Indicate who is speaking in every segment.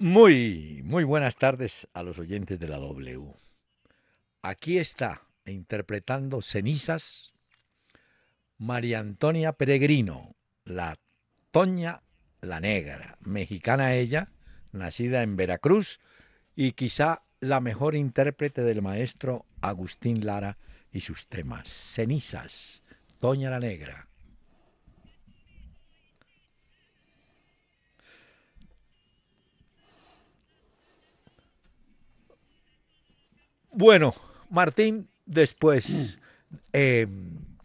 Speaker 1: Muy, muy buenas tardes a los oyentes de la W. Aquí está, interpretando cenizas, María Antonia Peregrino, la Toña la Negra, mexicana ella, nacida en Veracruz y quizá la mejor intérprete del maestro Agustín Lara y sus temas. Cenizas, Toña la Negra. Bueno, Martín, después, eh,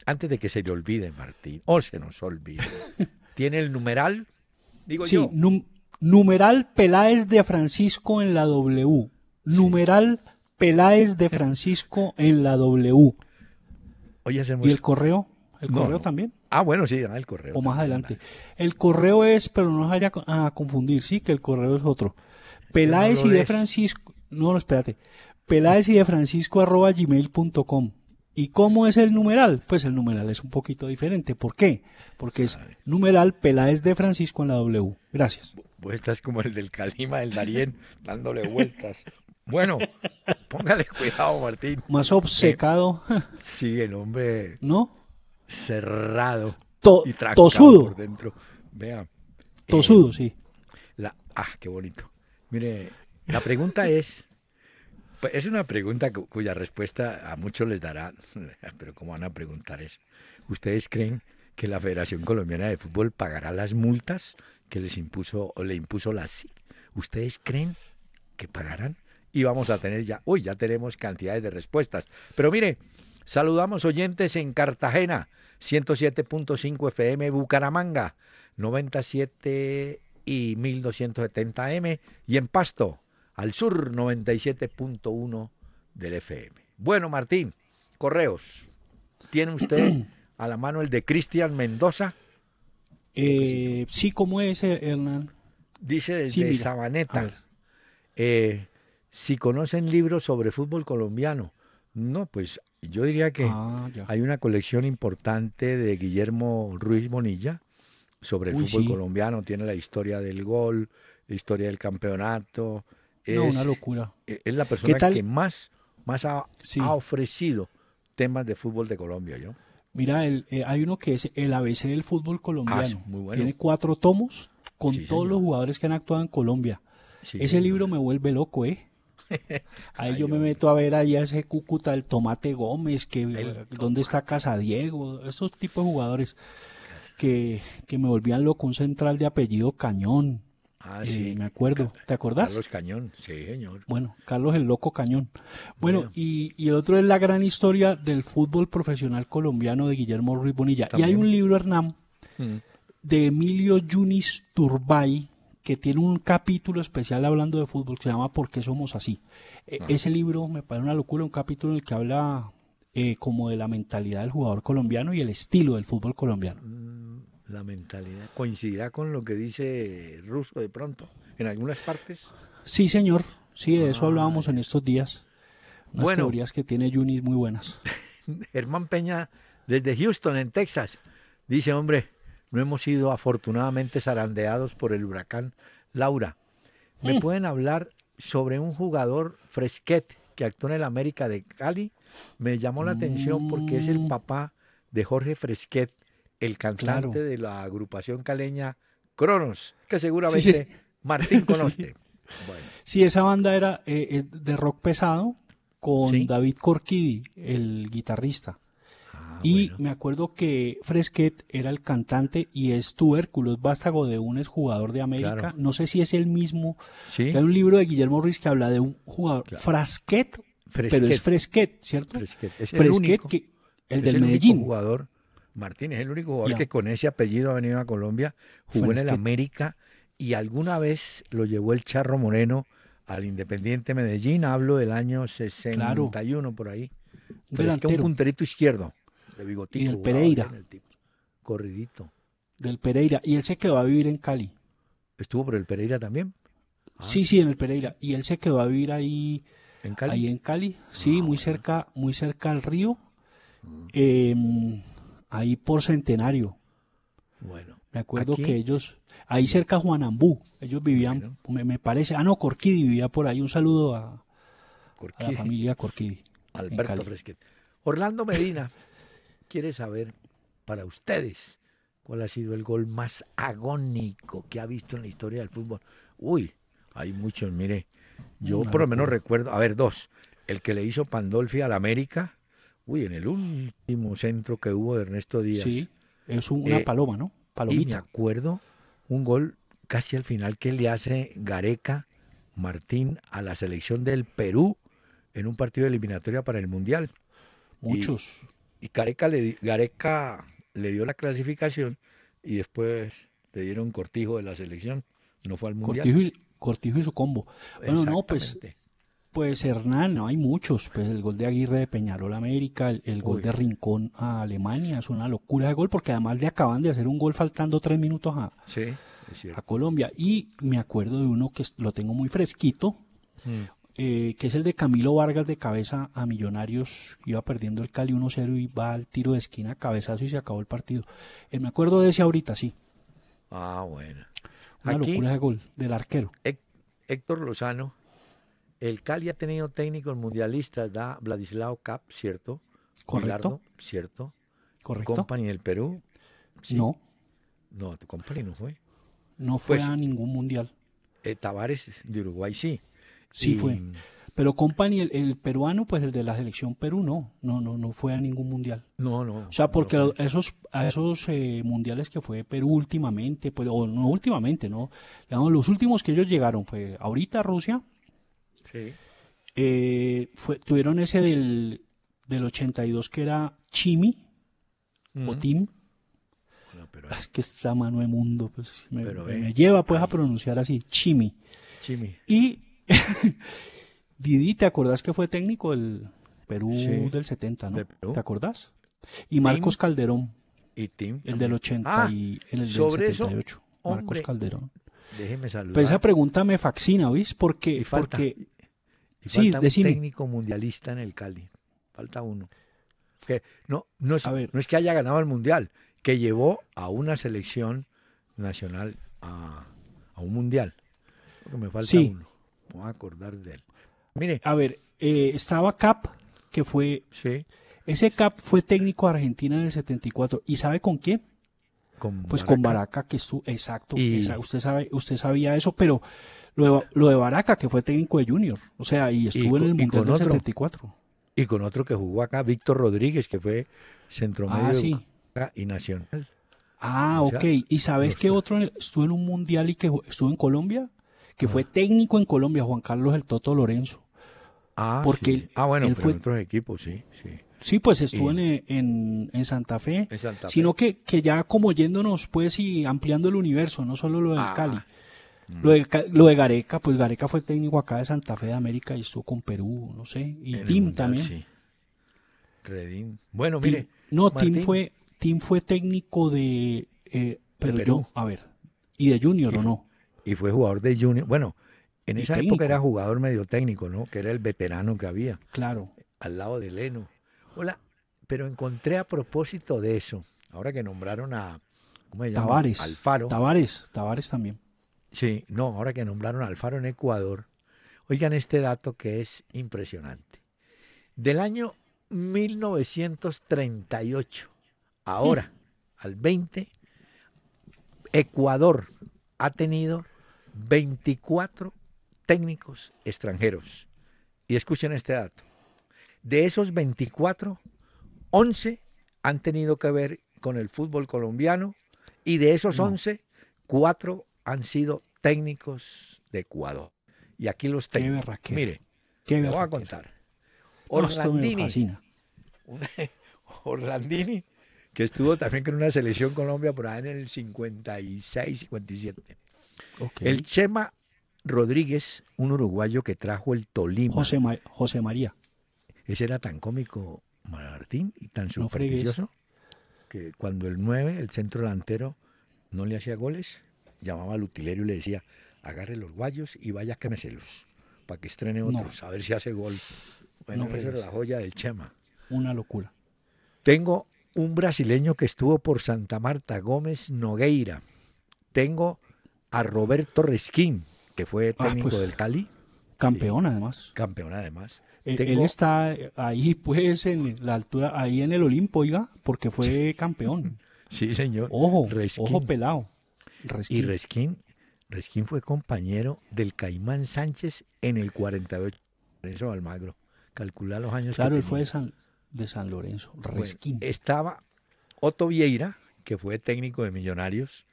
Speaker 1: antes de que se le olvide, Martín, o se nos olvide, ¿tiene el numeral? Digo sí, yo.
Speaker 2: numeral Peláez de Francisco en la W. Numeral Peláez de Francisco en la W. Oye, ¿Y el correo? ¿El correo
Speaker 1: también? Ah, bueno, sí, ah, el correo. O más adelante.
Speaker 2: El correo es, pero no se vaya a confundir, sí, que el correo es otro. Peláez y de Francisco. No, espérate peláez y de francisco ¿Y cómo es el numeral? Pues el numeral es un poquito diferente. ¿Por qué? Porque es numeral Peláez de Francisco en la W. Gracias.
Speaker 1: Vueltas como el del Calima, el Darién, dándole vueltas. Bueno, póngale cuidado, Martín. Más eh, obcecado. sí, el hombre. ¿No? Cerrado. tosudo. dentro. Vea.
Speaker 2: Tosudo, eh, sí.
Speaker 1: La, ah, qué bonito. Mire, la pregunta es pues es una pregunta cuya respuesta a muchos les dará, pero ¿cómo van a preguntar eso? ¿Ustedes creen que la Federación Colombiana de Fútbol pagará las multas que les impuso o le impuso la SIC? ¿Ustedes creen que pagarán? Y vamos a tener ya, uy, ya tenemos cantidades de respuestas. Pero mire, saludamos oyentes en Cartagena, 107.5 FM Bucaramanga, 97 y 1270 M y en Pasto, al sur 97.1 del FM. Bueno, Martín, correos. ¿Tiene usted a la mano el de Cristian Mendoza? Eh, sí, como es, eh, Hernán? Dice desde Sabaneta. Eh, si conocen libros sobre fútbol colombiano. No, pues yo diría que ah, hay una colección importante de Guillermo Ruiz Bonilla sobre el fútbol colombiano. Tiene la historia del gol, la historia del campeonato, es, una locura. E-, es la persona que más, más ha, ofrecido temas de fútbol de Colombia, ¿yo?
Speaker 2: Mira, el, eh, hay uno que es el ABC del fútbol colombiano. Ah, Tiene cuatro tomos con todos los jugadores que han actuado en Colombia. Ese libro me vuelve loco, ¿eh? Ahí yo me meto a ver allá ese Cúcuta, el Tomate Gómez, que dónde está Casa Diego, esos tipos de jugadores que, que me volvían loco, un central de apellido Cañón, Ah, eh, sí. Me acuerdo. ¿Te acordás? Carlos
Speaker 1: Cañón, sí, señor.
Speaker 2: Bueno, Carlos el Loco Cañón. Bueno, Y, el otro es la gran historia del fútbol profesional colombiano de Guillermo Ruiz Bonilla. Y hay un libro, Hernán, mm. de Emilio Yunis Turbay, que tiene un capítulo especial hablando de fútbol que se llama ¿Por qué somos así? E, ah. Ese libro me parece una locura, un capítulo en el que habla eh, como de la mentalidad del jugador colombiano y el estilo del fútbol colombiano. Mm,
Speaker 1: la mentalidad. ¿Coincidirá con lo que dice Russo de pronto en algunas partes?
Speaker 2: Sí, señor. Sí, de eso ah, hablábamos en estos días.
Speaker 1: Unas teorías que tiene Yunis muy buenas. Germán Peña, desde Houston, en Texas, dice, hombre, no hemos sido afortunadamente zarandeados por el huracán Laura. ¿Me mm. pueden hablar sobre un jugador fresquet que actuó en el América de Cali? Me llamó la atención porque es el mm. papá de Jorge Fresquet, el cantante de la agrupación caleña Cronos, que seguramente Martín conoce.
Speaker 2: Sí. esa banda era eh, eh, de rock pesado con David Corquidi, el guitarrista. Ah, y me acuerdo que Fresquet era el cantante y es tubérculos vástago de un exjugador de América. No sé si es el mismo. Hay un libro de Guillermo Ruiz que habla de un jugador, Frasquet Fresquet. pero es Fresquet, ¿cierto?
Speaker 1: Fresquet, es el Fresquet, el del Medellín. jugador Martínez es el único jugador que con ese apellido ha venido a Colombia, jugó en el América y alguna vez lo llevó el Charro Moreno al Independiente Medellín, hablo del año 61 por ahí. un punterito izquierdo, de bigotito. Y del Pereira. Corridito. Del Pereira. Y él se quedó a vivir en Cali. ¿Estuvo por el Pereira también?
Speaker 2: Ah. Sí, sí, en el Pereira. Y él se quedó a vivir ahí. ¿En Cali? Ahí en Cali, sí, ah, muy, cerca, muy cerca al río. Mm. Em, ahí por Centenario. Bueno. Me acuerdo que ellos, ahí cerca Juanambú, ellos vivían, me, parece, ah, no, Corquidi vivía por ahí. Un saludo a, la familia Corquidi. Alberto
Speaker 1: Fresquet. Orlando Medina quiere saber para ustedes cuál ha sido el gol más agónico que ha visto en la historia del fútbol. Uy, hay muchos, mire. Yo por lo menos recuerdo, a ver, dos. El que le hizo Pandolfi al América uy, en el último centro que hubo de Ernesto Díaz. Sí, es una eh, paloma, ¿no? Palomita. Y me acuerdo un gol casi al final que le hace Gareca Martín a la selección del Perú en un partido de eliminatoria para el Mundial. Muchos. Y, Gareca, le, dio la clasificación y después le dieron cortijo de la selección. No fue al Mundial. Cortijo y,
Speaker 2: cortijo y su combo. Bueno, no, pues pues Hernán, no hay muchos. Pues el gol de Aguirre de Peñarol América, el, gol de Rincón a Alemania, es una locura de gol, porque además le acaban de hacer un gol faltando tres minutos a,
Speaker 1: sí, a
Speaker 2: Colombia. Y me acuerdo de uno que lo tengo muy fresquito, mm. eh, que es el de Camilo Vargas de cabeza a Millonarios. Iba perdiendo el Cali 1-0 y va al tiro de esquina, cabezazo y se acabó el partido. Eh, me acuerdo de ese ahorita, sí.
Speaker 1: Ah, bueno. Una locura de gol del arquero. Héctor Lozano el Cali ha tenido técnicos mundialistas, da Vladislao Cap, ¿cierto? Correcto. ¿cierto? Correcto. Company del Perú. No. No, tu Company no fue. No fue pues, a ningún mundial. Eh, Tavares de Uruguay sí.
Speaker 2: Sí fue. Pero Company, el, peruano, pues el de la selección Perú, no, no, no, no fue a ningún mundial. No, no. O sea, porque esos, a esos eh, mundiales que fue Perú últimamente, pues, o no últimamente, no, los últimos que ellos llegaron fue ahorita Rusia, eh, tuvieron ese del, del 82 que era Chimi o Tim. Ah, es... que está mano de mundo, pues me, lleva pues a pronunciar así, Chimi. Y Didi, ¿te acordás que fue técnico del Perú del 70, no? ¿Te acordás? Y Marcos Calderón. El del 80 ah, y el del 78. Marcos Calderón.
Speaker 1: Déjeme pues saludar. esa
Speaker 2: pregunta me fascina, ¿viste? Porque, porque sí, falta un técnico
Speaker 1: mundialista en el Cali. Falta uno. Que no, no, es, no que haya ganado el mundial, que llevó a una selección nacional a, un mundial. me falta sí. uno. Voy a acordar de él. Mire. A ver,
Speaker 2: eh, estaba Cap, que fue. Sí. Ese Cap fue técnico de Argentina en el 74. ¿Y sabe con quién? pues con Baraca, que tú Exacto. usted, sabe, usted sabía eso, pero lo de, Baraca, que fue técnico de Junior, o sea, y estuvo en el Mundial del 74.
Speaker 1: Y con otro que jugó acá, Víctor Rodríguez, que fue centro ah, y nacional.
Speaker 2: Ah, okay. ok. ¿Y sabes qué otro estuvo en un mundial y que estuvo en Colombia? Que fue ah. técnico en Colombia, Juan Carlos el Toto Lorenzo.
Speaker 1: Ah, porque ah bueno, fue... en otros equipos, sí, sí. Sí, pues estuvo
Speaker 2: eh, en, Santa Fe. Sino que, que, ya como yéndonos, pues, y ampliando el universo, no solo lo del ah. Cali. Lo de, lo de, Gareca, pues Gareca fue técnico acá de Santa Fe de América y estuvo con Perú, no sé. Y Tim también. Sí.
Speaker 1: Bueno, mire. no, Tim fue,
Speaker 2: fue técnico de.
Speaker 1: Eh, pero Yo, a ver. ¿Y de Junior o no? Y fue jugador de Junior. Bueno, en esa época era jugador medio técnico, ¿no? Que era el veterano que había. Claro. Al lado de Leno. Hola, pero encontré a propósito de eso, ahora que nombraron a. ¿Cómo se Alfaro. Tavares, Tavares también Sí, no, ahora que nombraron a Alfaro en Ecuador, oigan este dato que es impresionante. Del año 1938, ahora, al 20, Ecuador ha tenido 24 técnicos extranjeros. Y escuchen este dato. De esos 24, 11 han tenido que ver con el fútbol colombiano y de esos 11, 4 han sido técnicos de Ecuador. Y aquí los técnicos. Qué Mire, Qué me voy a contar. Orlandini. Orlandini, que estuvo también con una selección Colombia por ahí en el 56, 57. El Chema Rodríguez, un uruguayo que trajo el Tolima. José, María. Ese era tan cómico, Martín, y tan supersticioso, que cuando el 9, el centro delantero, no le hacía goles, llamaba al utilero y le decía, agarre los guayos y vaya a celos. para que estrene otros, a ver si hace gol. Bueno, no la joya del Chema. Una locura. Tengo un brasileño que estuvo por Santa Marta, Gómez Nogueira. Tengo a Roberto Resquín, que fue ah, técnico pues, del Cali. Campeón, además. Campeón, además. Eh, él
Speaker 2: está ahí, pues, en la altura, ahí en el Olimpo, oiga, porque fue campeón. sí, señor. Ojo,
Speaker 1: ojo pelado. Y Resquín, fue compañero del Caimán Sánchez en el 48, Lorenzo Almagro. Calcula los años. Claro, él fue de San, Lorenzo. Resquín. estaba Otto Vieira, que fue técnico de Millonarios.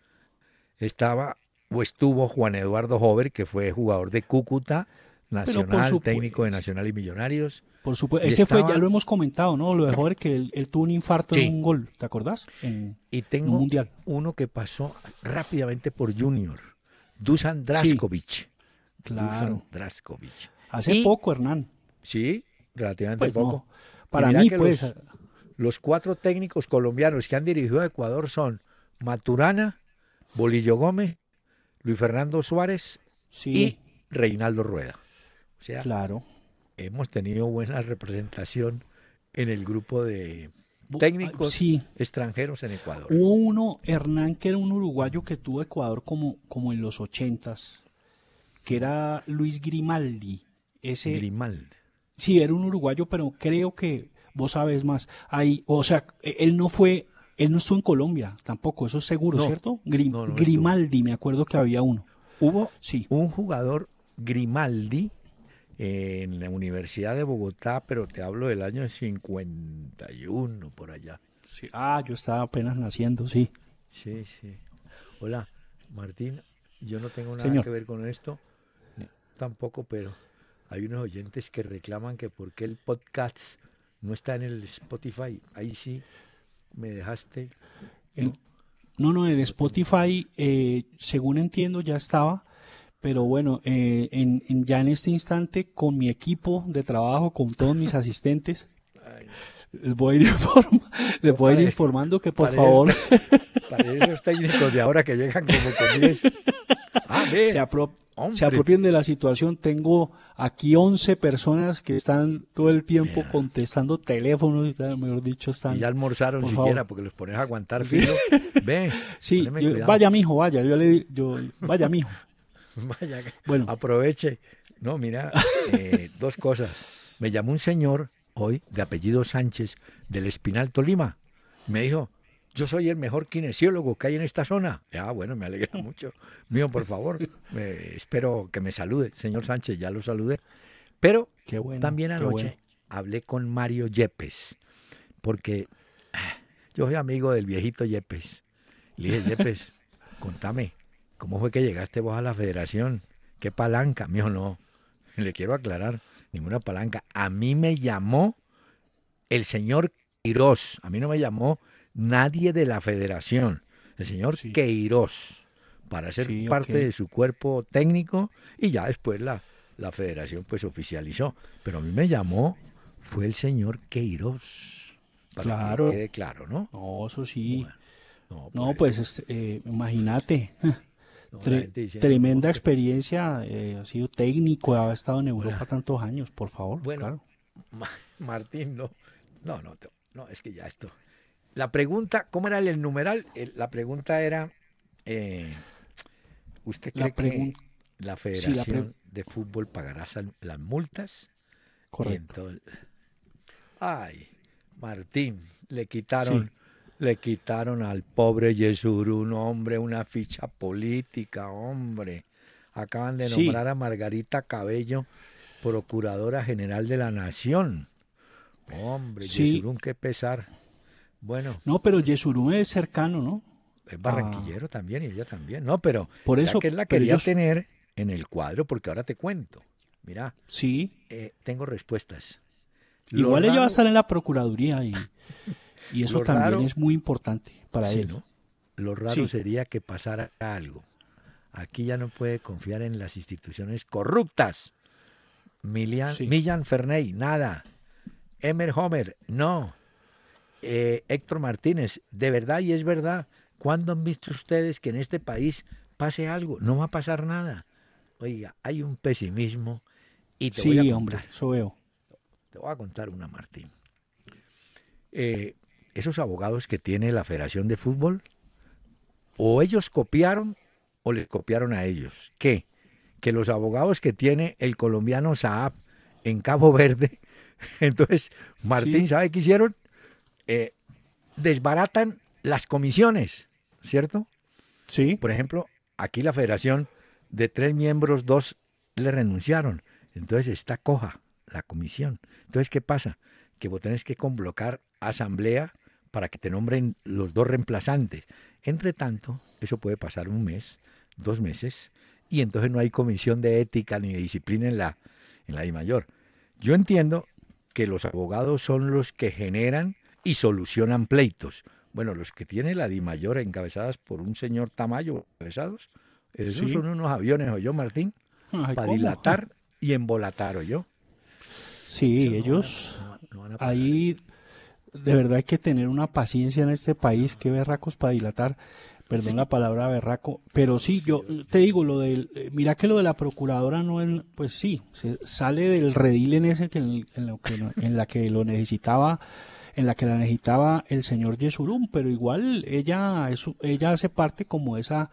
Speaker 1: Estaba o estuvo Juan Eduardo Jover, que fue jugador de Cúcuta, Nacional, técnico de Nacional y Millonarios. Por supuesto, ese fue, ya lo
Speaker 2: hemos comentado, ¿no? Lo mejor es que él, tuvo un infarto en un gol, ¿te acordás? y tengo uno
Speaker 1: que pasó rápidamente por Junior, Dusan Draskovic. Claro. Dusan Draskovic. Hace poco, Hernán. Sí, relativamente pues poco. Para mí, pues. Los, cuatro técnicos colombianos que han dirigido a Ecuador son Maturana, Bolillo Gómez, Luis Fernando Suárez y Reinaldo Rueda. claro hemos tenido buena representación en el grupo de técnicos extranjeros en Ecuador. Hubo
Speaker 2: uno, Hernán, que era un uruguayo que tuvo Ecuador como, como en los ochentas, que era Luis Grimaldi. Grimaldi. Sí, era un uruguayo, pero creo que vos sabes más. Hay, o sea, e, él no fue, él no estuvo en Colombia tampoco, eso es seguro, ¿cierto? Grimaldi,
Speaker 1: me acuerdo que había uno. Hubo sí. un jugador Grimaldi en la Universidad de Bogotá, pero te hablo del año 51 por allá. Ah, yo estaba apenas naciendo, sí. Sí, sí. Hola, Martín, yo no tengo nada que ver con esto, tampoco, pero hay unos oyentes que reclaman que por qué el podcast no está en el Spotify. Ahí sí me dejaste. no,
Speaker 2: no, en el Spotify, eh, según entiendo, ya estaba, pero bueno, eh, ya en este instante, con mi equipo de trabajo, con todos mis asistentes, les voy a ir, informando que por favor... Para esos técnicos de ahora que llegan como con ah, se, apropien de la situación. Tengo aquí 11 personas que están todo el tiempo contestando teléfonos, y mejor dicho, están. ya almorzaron siquiera
Speaker 1: porque los pones a aguantar. Sí, Ve, sí vaya, mijo, vaya. Yo le yo, vaya, mijo. Vaya, bueno. aproveche. No, mira, eh, dos cosas. Me llamó un señor hoy de apellido Sánchez del Espinal Tolima. Me dijo, yo soy el mejor kinesiólogo que hay en esta zona. Ah, bueno, me alegra mucho. Mío, por favor, espero que me salude. Señor Sánchez, ya lo saludé. Pero también anoche hablé con Mario Yepes, porque ah, yo soy amigo del viejito Yepes. Le dije, Yepes, contame, ¿Cómo fue que llegaste vos a la federación? ¿Qué palanca? Mío, no. Le quiero aclarar, ninguna palanca. A mí me llamó el señor Queiroz. A mí no me llamó nadie de la federación. El señor sí. Queiroz para ser parte de su cuerpo técnico y ya después la, la federación pues oficializó. Pero a mí me llamó, fue el señor Queiroz. Para claro. que quede claro,
Speaker 2: ¿no? No, eso sí. no, pues, este, eh, imagínate tremenda experiencia, eh, ha sido técnico, ha estado en Europa tantos años, por favor.
Speaker 1: Bueno, Martín, no, no, no, no, es que ya esto. La pregunta, ¿cómo era el numeral? Eh, la pregunta era, eh, ¿usted la que la Federación de Fútbol pagará las multas? Correcto. ay, Martín, le quitaron le quitaron al pobre un hombre, una ficha política, hombre. Acaban de nombrar a Margarita Cabello, Procuradora General de la Nación. Hombre, sí. Yesurún, qué pesar. Bueno. No, pero Yesurún es cercano, ¿no? Es barranquillero ah. también y ella también. No, pero por eso que él la quería tener en el cuadro, porque ahora te cuento. Mira, sí. Eh, tengo respuestas. Igual ella va a estar en la Procuraduría y... Y eso también es
Speaker 2: muy importante para él.
Speaker 1: Lo raro sería que pasara algo. Aquí ya no puede confiar en las instituciones corruptas. Millán Ferney, nada. Emer Homer, no. Eh, Héctor Martínez, de verdad y es verdad. ¿Cuándo han visto ustedes que en este país pase algo? No va a pasar nada. Oiga, hay un pesimismo y te voy a contar. hombre, veo. Te voy a contar una, Martín. Eh, esos abogados que tiene la Federación de Fútbol, o ellos copiaron o les copiaron a ellos. ¿Qué? Que los abogados que tiene el colombiano Saab en Cabo Verde, entonces Martín, ¿sabe qué hicieron? Eh, desbaratan las comisiones, ¿cierto? Sí. Por ejemplo, aquí la federación de tres miembros, dos le renunciaron. Entonces está coja la comisión. Entonces, ¿qué pasa? Que vos tenés que convocar asamblea para que te nombren los dos reemplazantes. Entre tanto, eso puede pasar un mes, dos meses, y entonces no hay comisión de ética ni de disciplina en la, en la mayor. Yo entiendo que los abogados son los que generan y solucionan pleitos. Bueno, los que tiene la Di Mayor encabezadas por un señor Tamayo, encabezados, esos son unos aviones, o yo, Martín, para dilatar y embolatar, o yo.
Speaker 2: Sí, ellos ahí de verdad hay que tener una paciencia en este país, que berracos para dilatar, perdón la palabra berraco, pero sí, yo te digo, lo del, eh, mira que lo de la procuradora no es, pues sí, se sale del redil en ese que en, lo que, en la que lo necesitaba en la que la necesitaba el señor Yesurum, pero igual ella es, ella hace parte como esa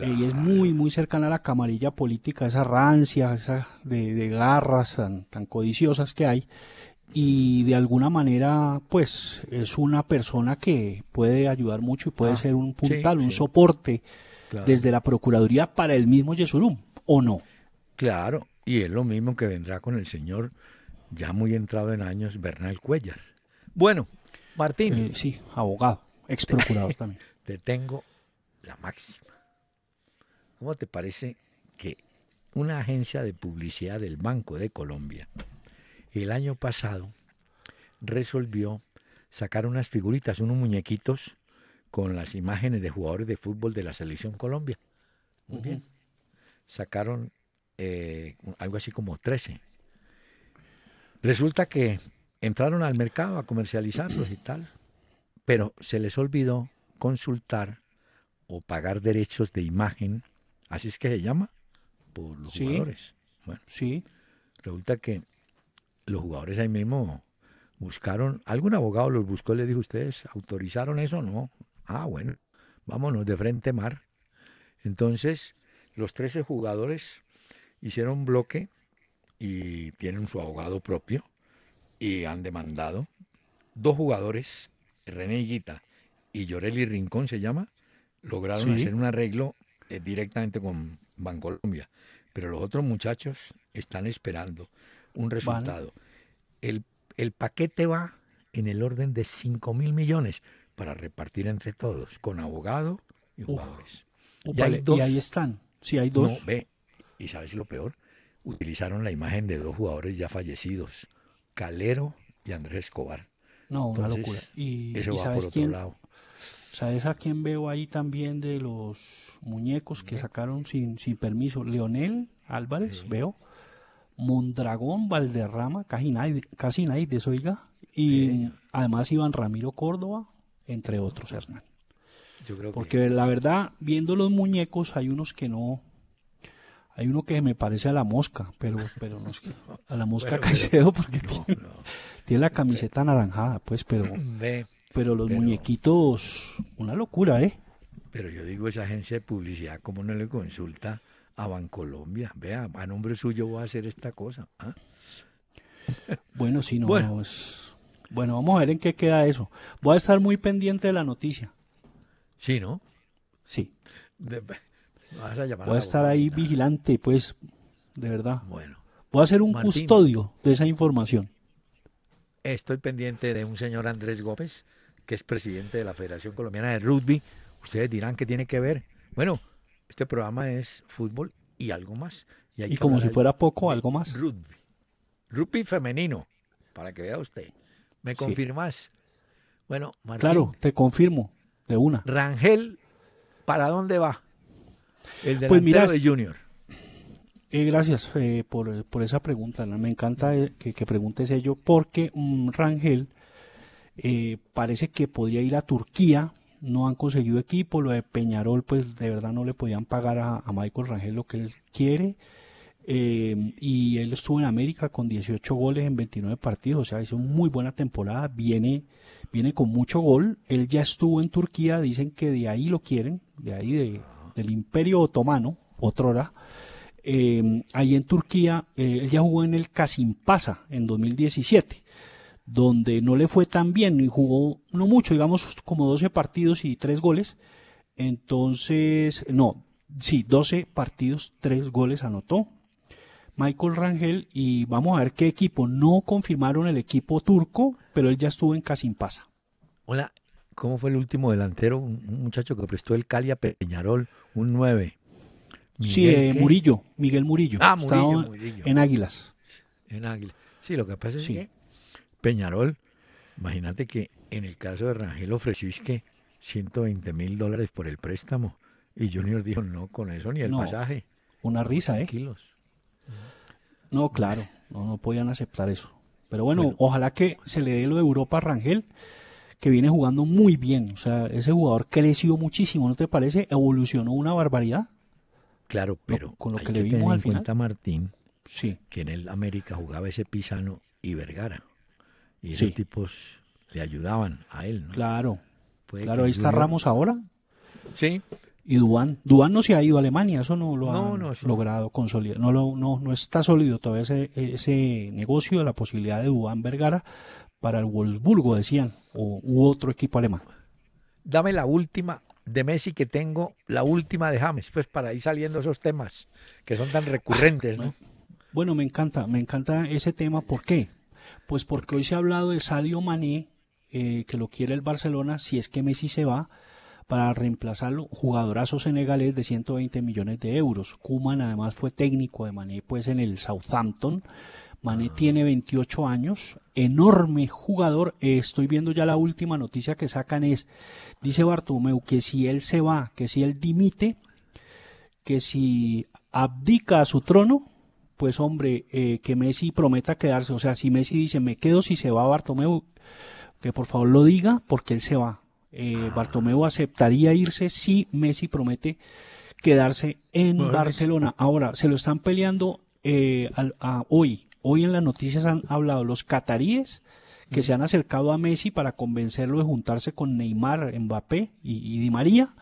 Speaker 2: eh, y es muy muy cercana a la camarilla política, esa rancia, esa de, de garras tan, tan codiciosas que hay y de alguna manera pues es una persona que puede ayudar mucho y puede ah, ser un puntal, un
Speaker 1: soporte desde la Procuraduría para el mismo Yesurum, ¿o no? Claro, y es lo mismo que vendrá con el señor ya muy entrado en años, Bernal Cuellar. Bueno, Martín. Eh, sí, abogado, ex procurador también. Te tengo la máxima. ¿Cómo te parece que una agencia de publicidad del Banco de Colombia el año pasado resolvió sacar unas figuritas, unos muñequitos con las imágenes de jugadores de fútbol de la selección Colombia. Muy bien. Sacaron eh, algo así como 13. Resulta que entraron al mercado a comercializarlos y tal, pero se les olvidó consultar o pagar derechos de imagen, así es que se llama, por los jugadores. Bueno, sí. Resulta que los jugadores ahí mismo buscaron, algún abogado los buscó y les dijo, ¿ustedes autorizaron eso? No. Ah, bueno, vámonos de frente mar. Entonces, los 13 jugadores hicieron bloque y tienen su abogado propio y han demandado dos jugadores, René Higuita y Llorelli Rincón se llama, lograron hacer un arreglo eh, directamente con Bancolombia. Pero los otros muchachos están esperando un resultado. El, el paquete va en el orden de 5 mil millones para repartir entre todos, con abogado y jugadores. y, ahí están, si hay dos. No, ve, y sabes lo peor, utilizaron la imagen de dos jugadores ya fallecidos, Calero y Andrés Escobar. No, una locura. Y, eso va sabes por otro lado.
Speaker 2: ¿Sabes a quién veo ahí también de los muñecos que sacaron sin, sin permiso? Leonel Álvarez, veo. Mondragón, Valderrama, casi nadie, de eso, oiga. Y además iban Ramiro Córdoba, entre otros, Hernán.
Speaker 1: Yo creo Porque
Speaker 2: la verdad, viendo los muñecos, hay unos que no. Hay uno que me parece a la mosca, pero, pero no es que. A la mosca Caicedo, porque tiene, la camiseta anaranjada, pues, pero. pero los
Speaker 1: muñequitos, una
Speaker 2: locura, ¿eh?
Speaker 1: Pero yo digo, esa agencia de publicidad, ¿cómo no le consulta? a Bancolombia. Vea, a nombre suyo voy a hacer esta cosa. ¿ah? Bueno, si no, bueno. Vamos, bueno,
Speaker 2: vamos a ver en qué queda eso. Voy a estar muy pendiente de la noticia. Sí, ¿no? Sí.
Speaker 1: voy a, estar
Speaker 2: ahí vigilante, pues, de verdad. Bueno.
Speaker 1: Voy a ser un custodio
Speaker 2: de esa información.
Speaker 1: Estoy pendiente de un señor Andrés Gómez, que es presidente de la Federación Colombiana de Rugby. Ustedes dirán que tiene que ver. Bueno, este programa es fútbol y algo más. Y, como si fuera poco, algo más. Rugby. Rugby femenino, para que vea usted. ¿Me confirmas? Bueno, Claro,
Speaker 2: te confirmo, de una.
Speaker 1: Rangel, ¿para dónde va? El pues delantero de Junior.
Speaker 2: Eh, gracias eh, por, esa pregunta. Me encanta eh, que, preguntes ello porque mm, Rangel parece que podría ir a Turquía no han conseguido equipo, lo de Peñarol pues de verdad no le podían pagar a, Michael Rangel lo que él quiere. Eh, y él estuvo en América con 18 goles en 29 partidos, o sea, hizo muy buena temporada, viene, viene con mucho gol, él ya estuvo en Turquía, dicen que de ahí lo quieren, de ahí de, del Imperio Otomano, otrora, eh, ahí en Turquía, eh, él ya jugó en el Kasimpasa en 2017 donde no le fue tan bien y jugó no mucho, digamos como 12 partidos y 3 goles. Entonces, no, sí, 12 partidos, 3 goles anotó. Michael Rangel y vamos a ver qué equipo. No confirmaron el equipo turco, pero él ya estuvo
Speaker 1: en Casimpasa. Hola, ¿cómo fue el último delantero? Un muchacho que prestó el Cali a Peñarol, un 9. sí, eh, Murillo, Miguel Murillo. Ah, Murillo, En Águilas. En Águilas. Sí, lo que pasa es que Peñarol, imagínate que en el caso de Rangel ofreció que 120 mil dólares por el préstamo y Junior dijo, no, con eso ni el pasaje. Una risa, ¿eh?
Speaker 2: No, claro, no, podían aceptar eso. Pero bueno, ojalá que se le dé lo de Europa a Rangel, que viene jugando muy bien. O sea, ese jugador creció muchísimo, ¿no te parece?
Speaker 1: Evolucionó una barbaridad. Claro, pero con lo que, le vimos al Martín, que en el América jugaba ese Pisano y Vergara. Y esos tipos le ayudaban a él, ¿no? Claro. claro, ahí está Ramos
Speaker 2: ahora. Sí. Y Duan, Duan no se ha ido a Alemania, eso no lo ha logrado consolidar, no, no, no está sólido todavía ese, ese negocio de la posibilidad de Duan Vergara para el Wolfsburgo,
Speaker 1: decían, o, u otro equipo alemán. Dame la última de Messi que tengo, la última de James, pues para ir saliendo esos temas que son tan recurrentes, ¿no?
Speaker 2: Bueno, me encanta, me encanta ese tema, ¿por qué? Pues porque hoy se ha hablado de Sadio Mané, eh, que lo quiere el Barcelona, si es que Messi se va, para reemplazarlo, jugadorazo senegalés de 120 millones de euros. Kuman además fue técnico de Mané pues en el Southampton. Mané ah. tiene 28 años, enorme jugador. Eh, estoy viendo ya la última noticia que sacan es, dice Bartomeu, que si él se va, que si él dimite, que si abdica a su trono, pues hombre, eh, que Messi prometa quedarse. O sea, si Messi dice, me quedo si se va Bartomeu, que por favor lo diga porque él se va. Eh, ah. Bartomeu aceptaría irse si Messi promete quedarse en Barcelona. Ahora, se lo están peleando eh, hoy. Hoy en las noticias han hablado los cataríes que mm. se han acercado a Messi para convencerlo de juntarse con Neymar, Mbappé y Di María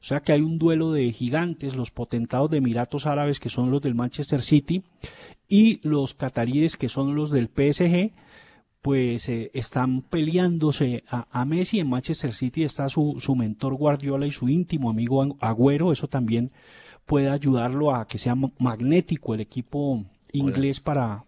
Speaker 2: o sea que hay un duelo de gigantes, los potentados de Emiratos Árabes, que son los del Manchester City, y los cataríes, que son los del PSG, pues eh, están peleándose a, Messi. En Manchester City está su, mentor Guardiola y su íntimo amigo Agüero. Eso también puede ayudarlo a que sea magnético el equipo inglés para,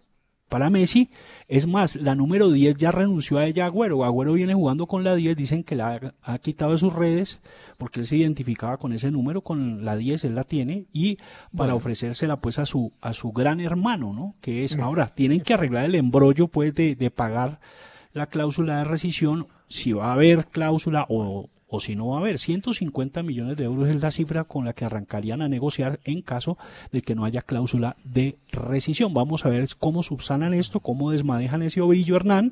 Speaker 2: para Messi. Es más, la número 10 ya renunció a ella Agüero. Agüero viene jugando con la 10, dicen que la ha, quitado de sus redes porque él se identificaba con ese número, con la 10 él la tiene y para ofrecérsela pues a su a su gran hermano, ¿no? Que es ahora tienen que arreglar el embrollo pues de pagar la cláusula de rescisión si va a haber cláusula o o si no va a haber. 150 millones de euros es la cifra con la que arrancarían a negociar en caso de que no haya cláusula de rescisión. Vamos a ver cómo subsanan esto, cómo desmanejan ese ovillo Hernán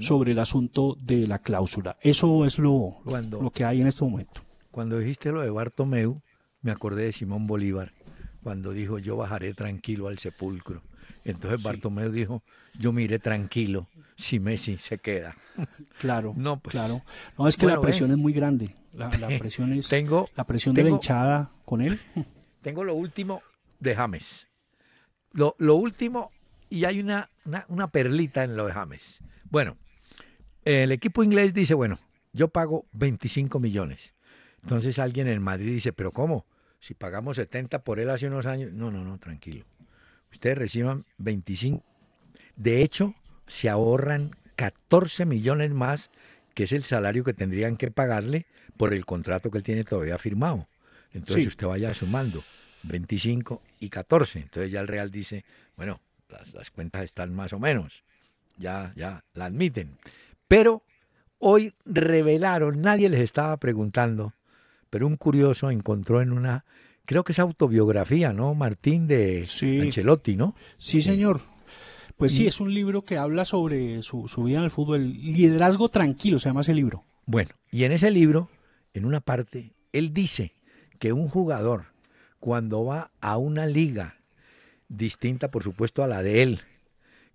Speaker 2: sobre el asunto de la cláusula. Eso es lo, lo que hay en este momento.
Speaker 1: Cuando dijiste lo de Bartomeu, me acordé de Simón Bolívar, cuando dijo yo bajaré tranquilo al sepulcro. Entonces Bartomeu dijo, yo iré tranquilo si Messi se queda.
Speaker 2: Claro, no, pues. claro. No, es que la presión eh. es muy grande. La, presión es tengo,
Speaker 1: la presión de la hinchada con él. tengo lo último de James. Lo, último, y hay una, una, una, perlita en lo de James. Bueno, el equipo inglés dice, bueno, yo pago 25 millones. Entonces alguien en Madrid dice, pero ¿cómo? Si pagamos 70 por él hace unos años. No, no, no, tranquilo ustedes reciban 25. De hecho, se ahorran 14 millones más, que es el salario que tendrían que pagarle por el contrato que él tiene todavía firmado. Entonces si usted vaya sumando 25 y 14. Entonces ya el Real dice, bueno, las, las cuentas están más o menos. Ya, ya la admiten. Pero hoy revelaron, nadie les estaba preguntando, pero un curioso encontró en una creo que es autobiografía, ¿no, Martín? De Ancelotti, ¿no? Sí, eh, señor. Pues sí, es un libro que habla sobre su, vida en el fútbol. Liderazgo tranquilo se llama ese libro. Bueno, y en ese libro, en una parte, él dice que un jugador, cuando va a una liga distinta, por supuesto, a la de él,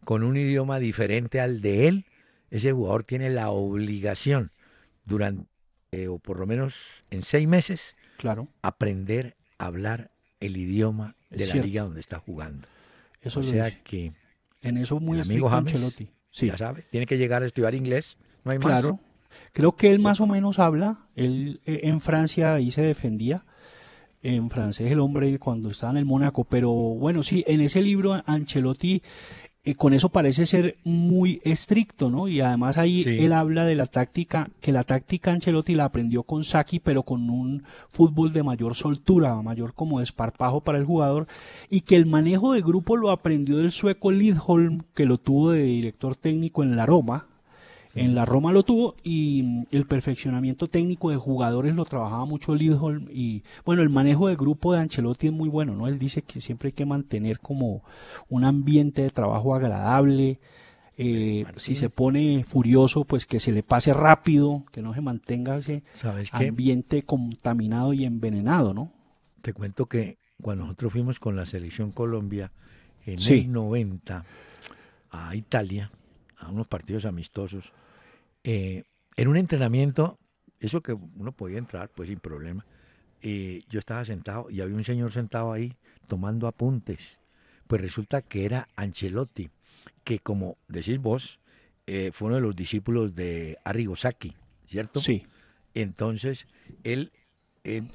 Speaker 1: con un idioma diferente al de él, ese jugador tiene la obligación durante, eh, o por lo menos en seis meses, claro. aprender hablar el idioma de la liga donde está jugando. Eso o sea que en eso muy amigo Ancelotti. Ya sabe, tiene que llegar a estudiar inglés, no hay claro. más.
Speaker 2: Claro. Creo que él más o menos habla, él eh, en Francia ahí se defendía en francés el hombre cuando estaba en el Mónaco, pero bueno, sí, en ese libro Ancelotti eh, con eso parece ser muy estricto, ¿no? Y además ahí él habla de la táctica, que la táctica Ancelotti la aprendió con Saki, pero con un fútbol de mayor soltura, mayor como desparpajo para el jugador, y que el manejo de grupo lo aprendió del sueco Lidholm, que lo tuvo de director técnico en la Roma, en la Roma lo tuvo y mm, el perfeccionamiento técnico de jugadores lo trabajaba mucho Lidholm y bueno, el manejo de grupo de Ancelotti es muy bueno, ¿no? Él dice que siempre hay que mantener como un ambiente de trabajo agradable, eh, si se pone furioso, pues que se le pase rápido, que no se mantenga ese ambiente contaminado y envenenado,
Speaker 1: ¿no? Te cuento que cuando nosotros fuimos con la selección Colombia en 90 a Italia, a unos partidos amistosos, eh, en un entrenamiento, eso que uno podía entrar, pues sin problema, eh, yo estaba sentado y había un señor sentado ahí tomando apuntes. Pues resulta que era Ancelotti, que como decís vos, eh, fue uno de los discípulos de Arrigo Sacchi, ¿cierto? Sí. Entonces, él, él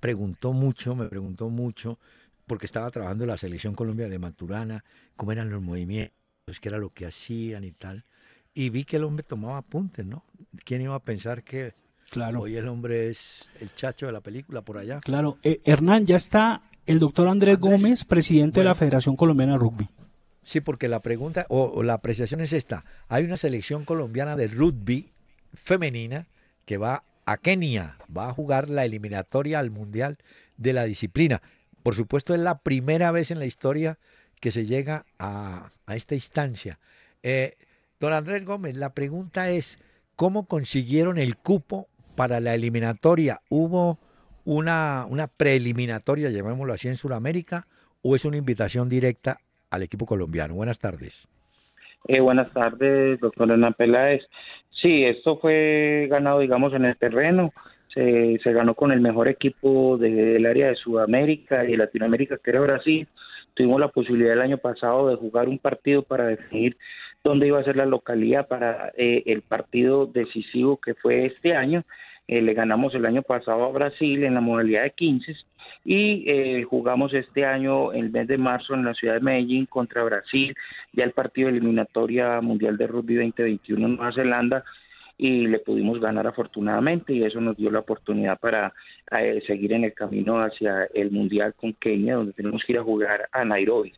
Speaker 1: preguntó mucho, me preguntó mucho, porque estaba trabajando en la selección Colombia de Maturana, cómo eran los movimientos, qué era lo que hacían y tal y vi que el hombre tomaba apuntes, ¿no? ¿Quién iba a pensar que claro. hoy el hombre es el chacho de la película por allá? Claro, eh,
Speaker 2: Hernán, ya está el doctor Andrés, Gómez, presidente de la Federación Colombiana de Rugby.
Speaker 1: Sí, porque la pregunta o, la apreciación es esta. Hay una selección colombiana de rugby femenina que va a Kenia, va a jugar la eliminatoria al Mundial de la Disciplina. Por supuesto, es la primera vez en la historia que se llega a, esta instancia. Eh, Don Andrés Gómez, la pregunta es, ¿cómo consiguieron el cupo para la eliminatoria? ¿Hubo una, una preeliminatoria, llamémoslo así, en Sudamérica o es una invitación directa al equipo colombiano? Buenas tardes.
Speaker 3: Eh, buenas tardes, doctor Ana Peláez. Sí, esto fue ganado, digamos, en el terreno. Se, ganó con el mejor equipo del área de Sudamérica y Latinoamérica, que era Brasil. Tuvimos la posibilidad el año pasado de jugar un partido para definir donde iba a ser la localidad para eh, el partido decisivo que fue este año. Eh, le ganamos el año pasado a Brasil en la modalidad de 15 y eh, jugamos este año el mes de marzo en la ciudad de Medellín contra Brasil, ya el partido de eliminatoria mundial de rugby 2021 en Nueva Zelanda y le pudimos ganar afortunadamente y eso nos dio la oportunidad para seguir en el camino hacia el mundial con Kenia donde tenemos que ir a jugar a Nairobi.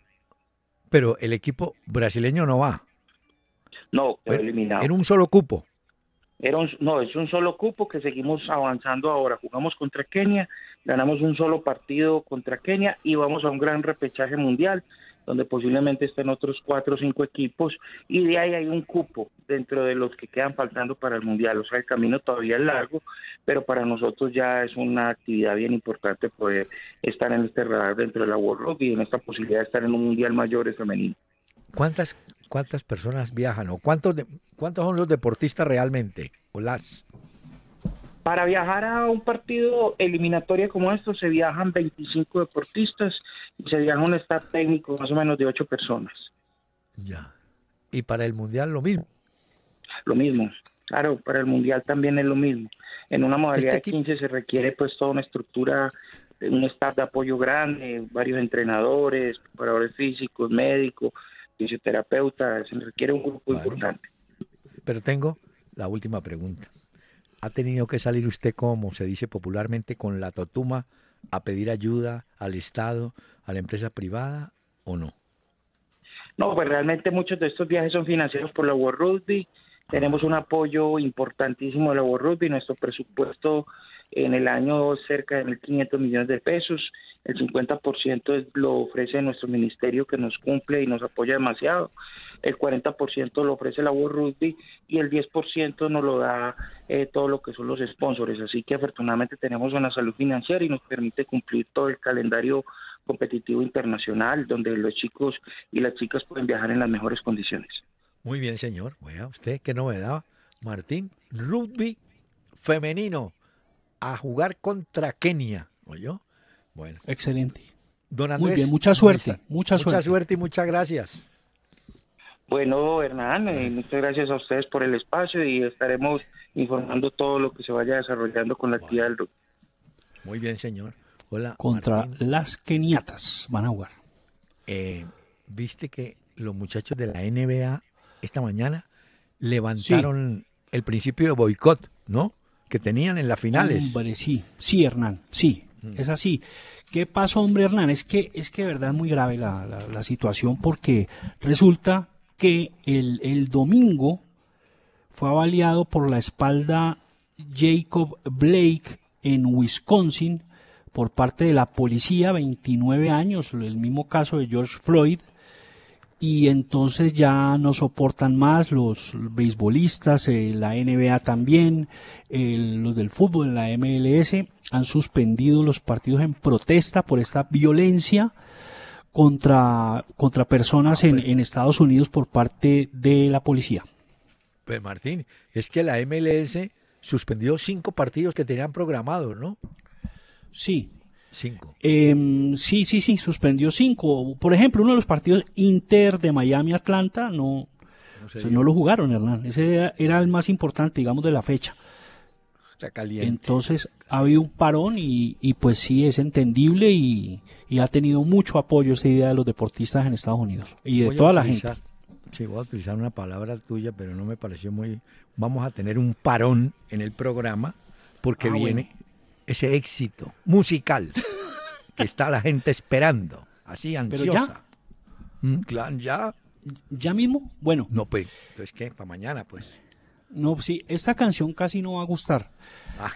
Speaker 1: Pero el equipo brasileño no va. No, pero eliminado. ¿Era un solo cupo?
Speaker 3: Era no, es un solo cupo que seguimos avanzando ahora. Jugamos contra Kenia, ganamos un solo partido contra Kenia y vamos a un gran repechaje mundial donde posiblemente estén otros cuatro o cinco equipos y de ahí hay un cupo dentro de los que quedan faltando para el mundial. O sea, el camino todavía es largo, pero para nosotros ya es una actividad bien importante poder estar en este radar dentro de la World rugby y en esta posibilidad de estar en un mundial mayor femenino.
Speaker 1: ¿Cuántas cuántas personas viajan o cuántos, de, cuántos son los deportistas realmente o las?
Speaker 3: Para viajar a un partido eliminatorio como esto se viajan 25 deportistas y se viaja un staff técnico más o menos de 8 personas.
Speaker 1: Ya. ¿Y para el Mundial lo mismo? Lo mismo.
Speaker 3: Claro, para el Mundial también es lo mismo.
Speaker 1: En una modalidad este
Speaker 3: de 15 se requiere pues toda una estructura, un staff de apoyo grande, varios entrenadores, preparadores físicos, médicos, fisioterapeuta, se requiere un grupo importante.
Speaker 1: Pero tengo la última pregunta. ¿Ha tenido que salir usted, como se dice popularmente, con la totuma a pedir ayuda al Estado, a la empresa privada o no?
Speaker 3: No, pues realmente muchos de estos viajes son financiados por la World Rugby. Ah. Tenemos un apoyo importantísimo de la World Rugby. Nuestro presupuesto en el año cerca de 1.500 millones de pesos. El 50% lo ofrece nuestro ministerio que nos cumple y nos apoya demasiado. El 40% lo ofrece la World Rugby y el 10% nos lo da eh, todo lo que son los sponsors. Así que afortunadamente tenemos una salud financiera y nos permite cumplir todo el calendario competitivo internacional donde los chicos y las chicas pueden viajar en las mejores condiciones.
Speaker 1: Muy bien, señor. Vea a usted qué novedad. Martín, rugby femenino a jugar contra Kenia.
Speaker 3: ¿Oyó? Bueno.
Speaker 1: Excelente. Don Muy bien, mucha suerte. Mucha, suerte. Mucha suerte y muchas gracias.
Speaker 3: Bueno, Hernán, eh, muchas gracias a ustedes por el espacio y estaremos informando todo lo que se vaya desarrollando con la actividad del rugby. Muy
Speaker 1: bien, señor. Hola. Contra las keniatas van a jugar.
Speaker 3: Eh, Viste que
Speaker 1: los muchachos de la NBA esta mañana levantaron el principio de boicot, ¿no? que tenían en las finales.
Speaker 2: Hombre, sí, sí, Hernán,
Speaker 1: sí, mm. es
Speaker 2: así. ¿Qué pasó, hombre, Hernán? Es que es que de verdad es muy grave la, situación porque resulta que el, el domingo fue avaliado por la espalda Jacob Blake en Wisconsin por parte de la policía, 29 años, el mismo caso de George Floyd, y entonces ya no soportan más los beisbolistas, eh, la NBA también, los del fútbol, la MLS, han suspendido los partidos en protesta por esta violencia contra, contra personas en, en Estados Unidos por parte de la policía.
Speaker 1: Pues Martín, es que la MLS suspendió cinco partidos que tenían programados, ¿no? Sí, Cinco.
Speaker 2: Em, sí, sí, sí, suspendió cinco. Por ejemplo, uno de los partidos Inter de Miami-Atlanta no, no, lo jugaron, Hernán. Ese era, el más importante, digamos, de la fecha. caliente. Entonces ha habido un parón y, y pues sí, es entendible y, y, ha tenido mucho apoyo esa idea de los deportistas en Estados Unidos y de toda la gente.
Speaker 1: Sí, voy a utilizar una palabra tuya, pero no me pareció muy... Vamos a tener un parón en el programa porque ah, viene ese éxito musical que está la gente esperando, así ansiosa. ¿Pero mm, ya? ¿Ya? mismo? Bueno. No, pues, entonces, ¿qué? Para mañana, pues. No, sí, esta
Speaker 2: canción casi no va a gustar,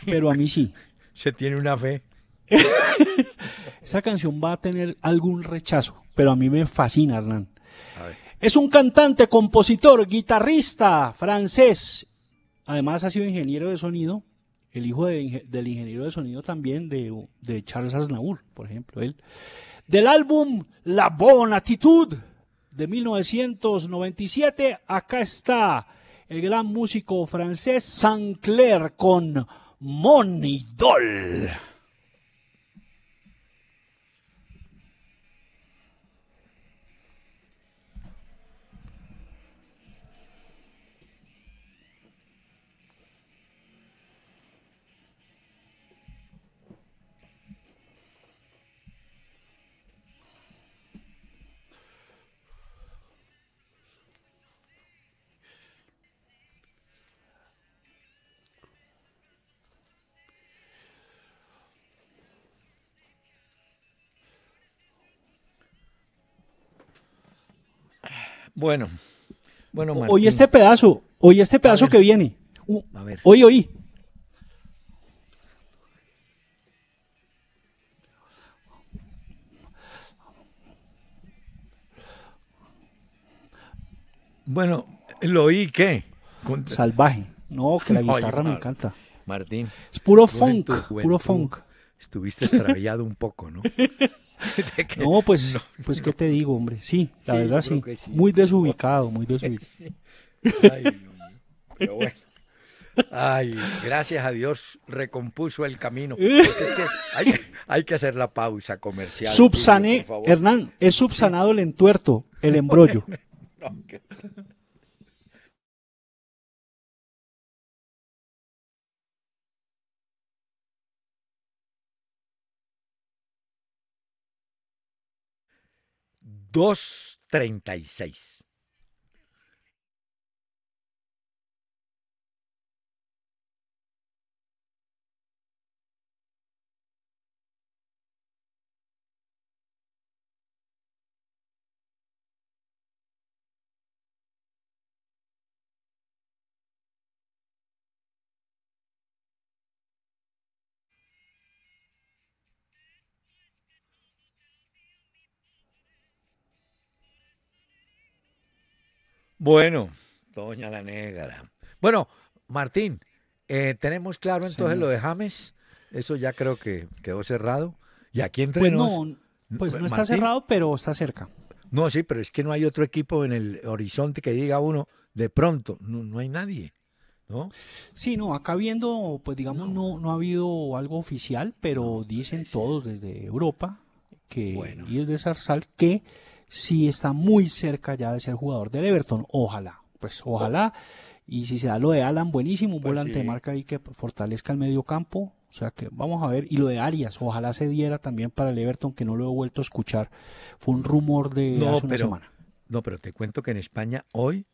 Speaker 2: pero a mí sí. Se tiene una fe. Esa canción va a tener algún rechazo, pero a mí me fascina, Hernán. Es un cantante, compositor, guitarrista francés. Además ha sido ingeniero de sonido el hijo del ingeniero de sonido también de, Charles Aznavour, por ejemplo, él. Del álbum La Attitude de 1997, acá está el gran músico francés Clair con Monidol.
Speaker 1: Bueno, bueno, Martín. Oye este
Speaker 2: pedazo, oye este pedazo que viene. hoy a ver. Oye,
Speaker 1: Bueno, lo oí qué? Salvaje. No, que la guitarra me encanta.
Speaker 2: Martín. Es puro funk, puro funk. Estuviste extraviado un poco, ¿no? no, pues, pues qué te digo, hombre. Sí, la verdad sí. Muy desubicado, muy desubicado.
Speaker 1: Ay, gracias a Dios recompuso el camino. hay, que hacer la pausa comercial. Subsané, Hernán,
Speaker 2: he subsanado el entuerto, el embrollo.
Speaker 1: 2.36. Bueno, Doña la Negra. Bueno, Martín, eh, tenemos claro entonces lo de James. Eso ya creo que quedó cerrado. Y aquí entre pues no, pues no está cerrado, pero está cerca. No, sí, pero es que no hay otro equipo en el horizonte que diga uno, de pronto, no, hay nadie. ¿No?
Speaker 2: Sí, no, acá viendo, pues digamos, no, no, ha habido algo oficial, pero dicen todos desde Europa que, y y de Zarzal que si está muy cerca ya de ser jugador del Everton. Ojalá, pues ojalá. Y si se da lo de Alan, buenísimo, un pues volante de marca ahí que fortalezca el medio campo. O sea que vamos a ver. Y lo de Arias, ojalá se diera también para el Everton, que no lo he vuelto a escuchar. Fue un rumor de hace una semana.
Speaker 1: No, pero te cuento que en España hoy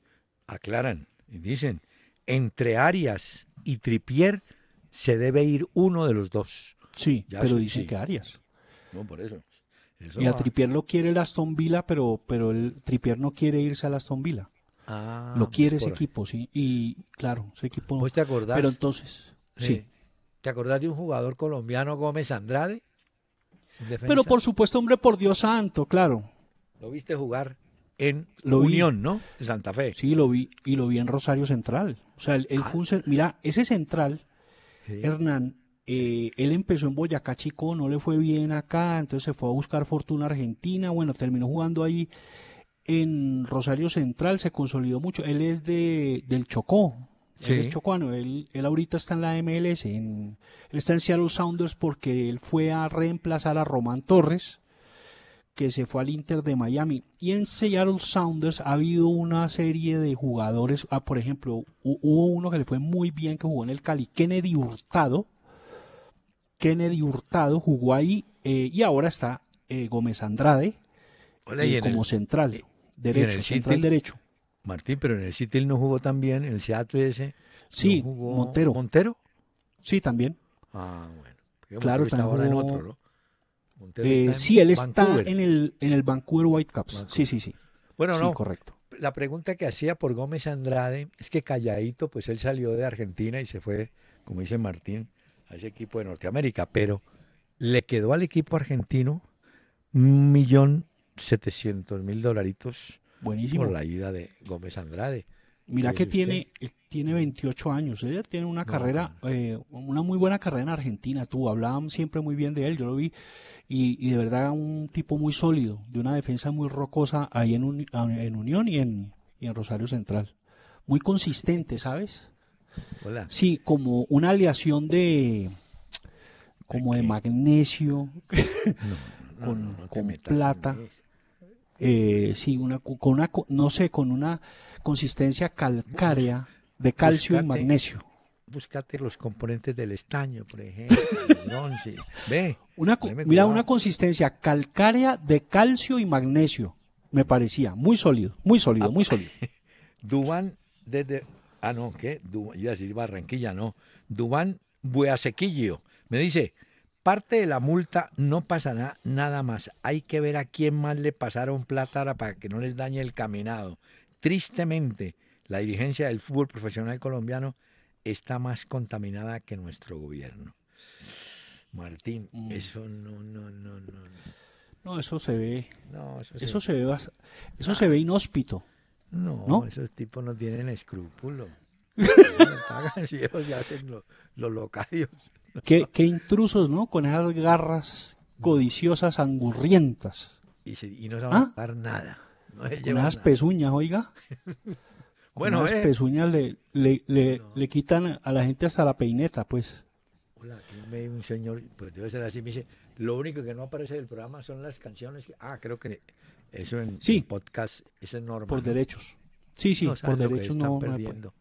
Speaker 1: aclaran y dicen, entre Arias y Tripier se debe ir uno de los dos. Sí,
Speaker 4: pero dicen que Arias.
Speaker 1: No, por eso y
Speaker 2: a lo quiere el Aston Villa, pero, pero el Tripier no quiere irse al Aston Villa.
Speaker 1: Ah, lo pues quiere ese
Speaker 2: equipo, sí. Y claro, ese equipo. te acordás? Pero entonces, sí.
Speaker 1: ¿Te acordás de un jugador colombiano, Gómez Andrade? Pero por
Speaker 2: supuesto, hombre, por Dios santo, claro.
Speaker 1: Lo viste jugar
Speaker 2: en Unión, ¿no? De Santa Fe. Sí, lo vi. Y lo vi en Rosario Central. O sea, el, ah. mira, ese central, Hernán, eh, él empezó en Boyacá Chico, no le fue bien acá, entonces se fue a buscar fortuna argentina, bueno, terminó jugando ahí en Rosario Central, se consolidó mucho, él es de, del Chocó, él él, ahorita está en la MLS, en, él está en Seattle Sounders porque él fue a reemplazar a Román Torres, que se fue al Inter de Miami. Y en Seattle Sounders ha habido una serie de jugadores, ah, por ejemplo, hubo uno que le fue muy bien, que jugó en el Cali, Kennedy Hurtado, Kennedy Hurtado jugó ahí eh, y ahora está eh, Gómez Andrade eh, como central derecho, central derecho.
Speaker 1: Martín, pero en el él no jugó también, el Seattle ese. Sí, Montero. Montero. Sí, también. Ah, bueno. claro, también ahora en otro, Montero sí, él está en
Speaker 2: el, en el Vancouver Whitecaps. Sí, sí, sí. Bueno, no. Correcto.
Speaker 1: La pregunta que hacía por Gómez Andrade es que calladito, pues él salió de Argentina y se fue, como dice Martín, ese equipo de Norteamérica, pero le quedó al equipo argentino un millón setecientos mil dolaritos Buenísimo. por la ayuda de Gómez Andrade. Mira eh, que tiene,
Speaker 2: tiene 28 años, él tiene ¿eh? una carrera, eh, una muy buena carrera en Argentina, tú hablabas siempre muy bien de él, yo lo vi, y, de verdad un tipo muy sólido, de una defensa muy rocosa ahí en, Unión y en, y en Rosario Central. Muy consistente, ¿sabes? Sí, como una aleación de como de magnesio con, plata. Eh, sí, con una, no sé, con una consistencia calcárea de calcio y magnesio.
Speaker 1: Búscate los componentes del estaño, por ejemplo, mira,
Speaker 2: una consistencia calcárea de calcio y magnesio, me parecía, muy sólido,
Speaker 1: muy sólido, ah, muy sólido. Duván desde Ah, no, ¿qué? iba a decir Barranquilla, no. Dubán sequillo Me dice, parte de la multa no pasará nada más. Hay que ver a quién más le pasaron plata para que no les dañe el caminado. Tristemente, la dirigencia del fútbol profesional colombiano está más contaminada que nuestro gobierno. Martín, mm. eso no, no, no, no.
Speaker 2: No, eso se ve. No, eso, se, eso se ve ah. inhóspito. No, esos tipos no tienen escrúpulos.
Speaker 1: pagan si ellos ya hacen los locarios.
Speaker 2: Qué, qué, intrusos, ¿no? Con esas garras codiciosas, angurrientas.
Speaker 1: Y, no se van a ¿Ah? pagar nada. con esas
Speaker 2: pezuñas, oiga.
Speaker 1: bueno, con esas eh.
Speaker 2: pezuñas le, le, le, le quitan a la gente hasta la peineta, pues.
Speaker 1: Hola, aquí me un señor, pues debe ser así, me dice, lo único que no aparece del programa son las canciones. Que, ah, creo que eso en, podcast es normal. Por derechos.
Speaker 2: Sí, sí, por derechos no. Perdiendo.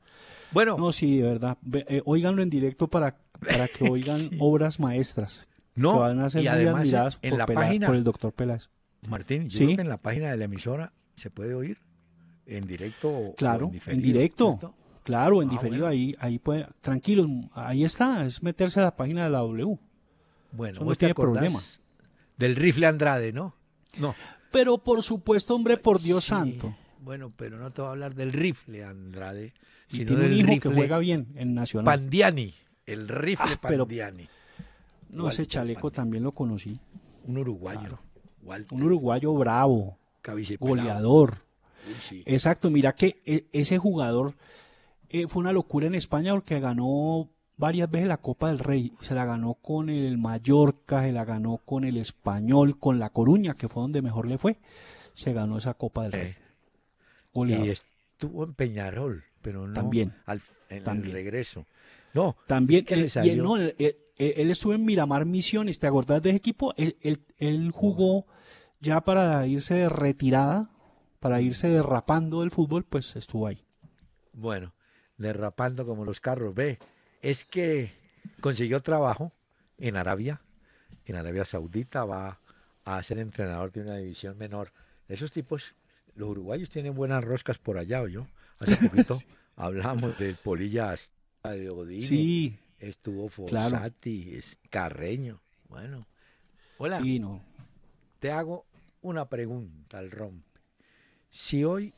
Speaker 2: bueno. No, sí, de verdad. Oiganlo eh, óiganlo en directo para, para que oigan obras maestras. No, van a ser y además admiradas en, por, la página, por el doctor Pelas.
Speaker 1: Martín, yo creo que en la página de la emisora se puede oír en directo claro, o en, en directo.
Speaker 2: Claro, en diferido,
Speaker 1: ah, ahí, ahí puede,
Speaker 2: tranquilo, ahí está, es meterse a la página de la W.
Speaker 1: Bueno, no tiene problema. Del rifle Andrade, ¿no? No.
Speaker 2: Pero por supuesto, hombre, por Dios santo.
Speaker 1: Bueno, pero no te voy a hablar del rifle Andrade, tiene un hijo que juega bien en Nacional.
Speaker 2: Pandiani,
Speaker 1: el rifle ah, Pandiani.
Speaker 2: no, ese chaleco también lo conocí. Un uruguayo. Un uruguayo bravo, goleador. Exacto, mira que e, ese jugador eh, fue una locura en España porque ganó varias veces la Copa del Rey. Se la ganó con el Mallorca, se la ganó con el Español, con la Coruña, que fue donde mejor le fue. Se ganó esa Copa del Rey. Eh, y
Speaker 1: estuvo en Peñarol, pero no también, al, en el regreso.
Speaker 2: No, también él, él, estuvo en Miramar Misiones, ¿te acordás de ese equipo? Él, él jugó ya para irse de retirada, para irse derrapando del fútbol, pues estuvo ahí.
Speaker 1: Bueno, derrapando como los carros, ve es que consiguió trabajo en Arabia, en Arabia Saudita, va a ser entrenador de una división menor. Esos tipos, los uruguayos tienen buenas roscas por allá, ¿o yo? Hace poquito hablamos de Polillas, de Odín. sí. estuvo Fossati, Carreño. Bueno, hola. Sí, no. Te hago una pregunta al rompe. Si hoy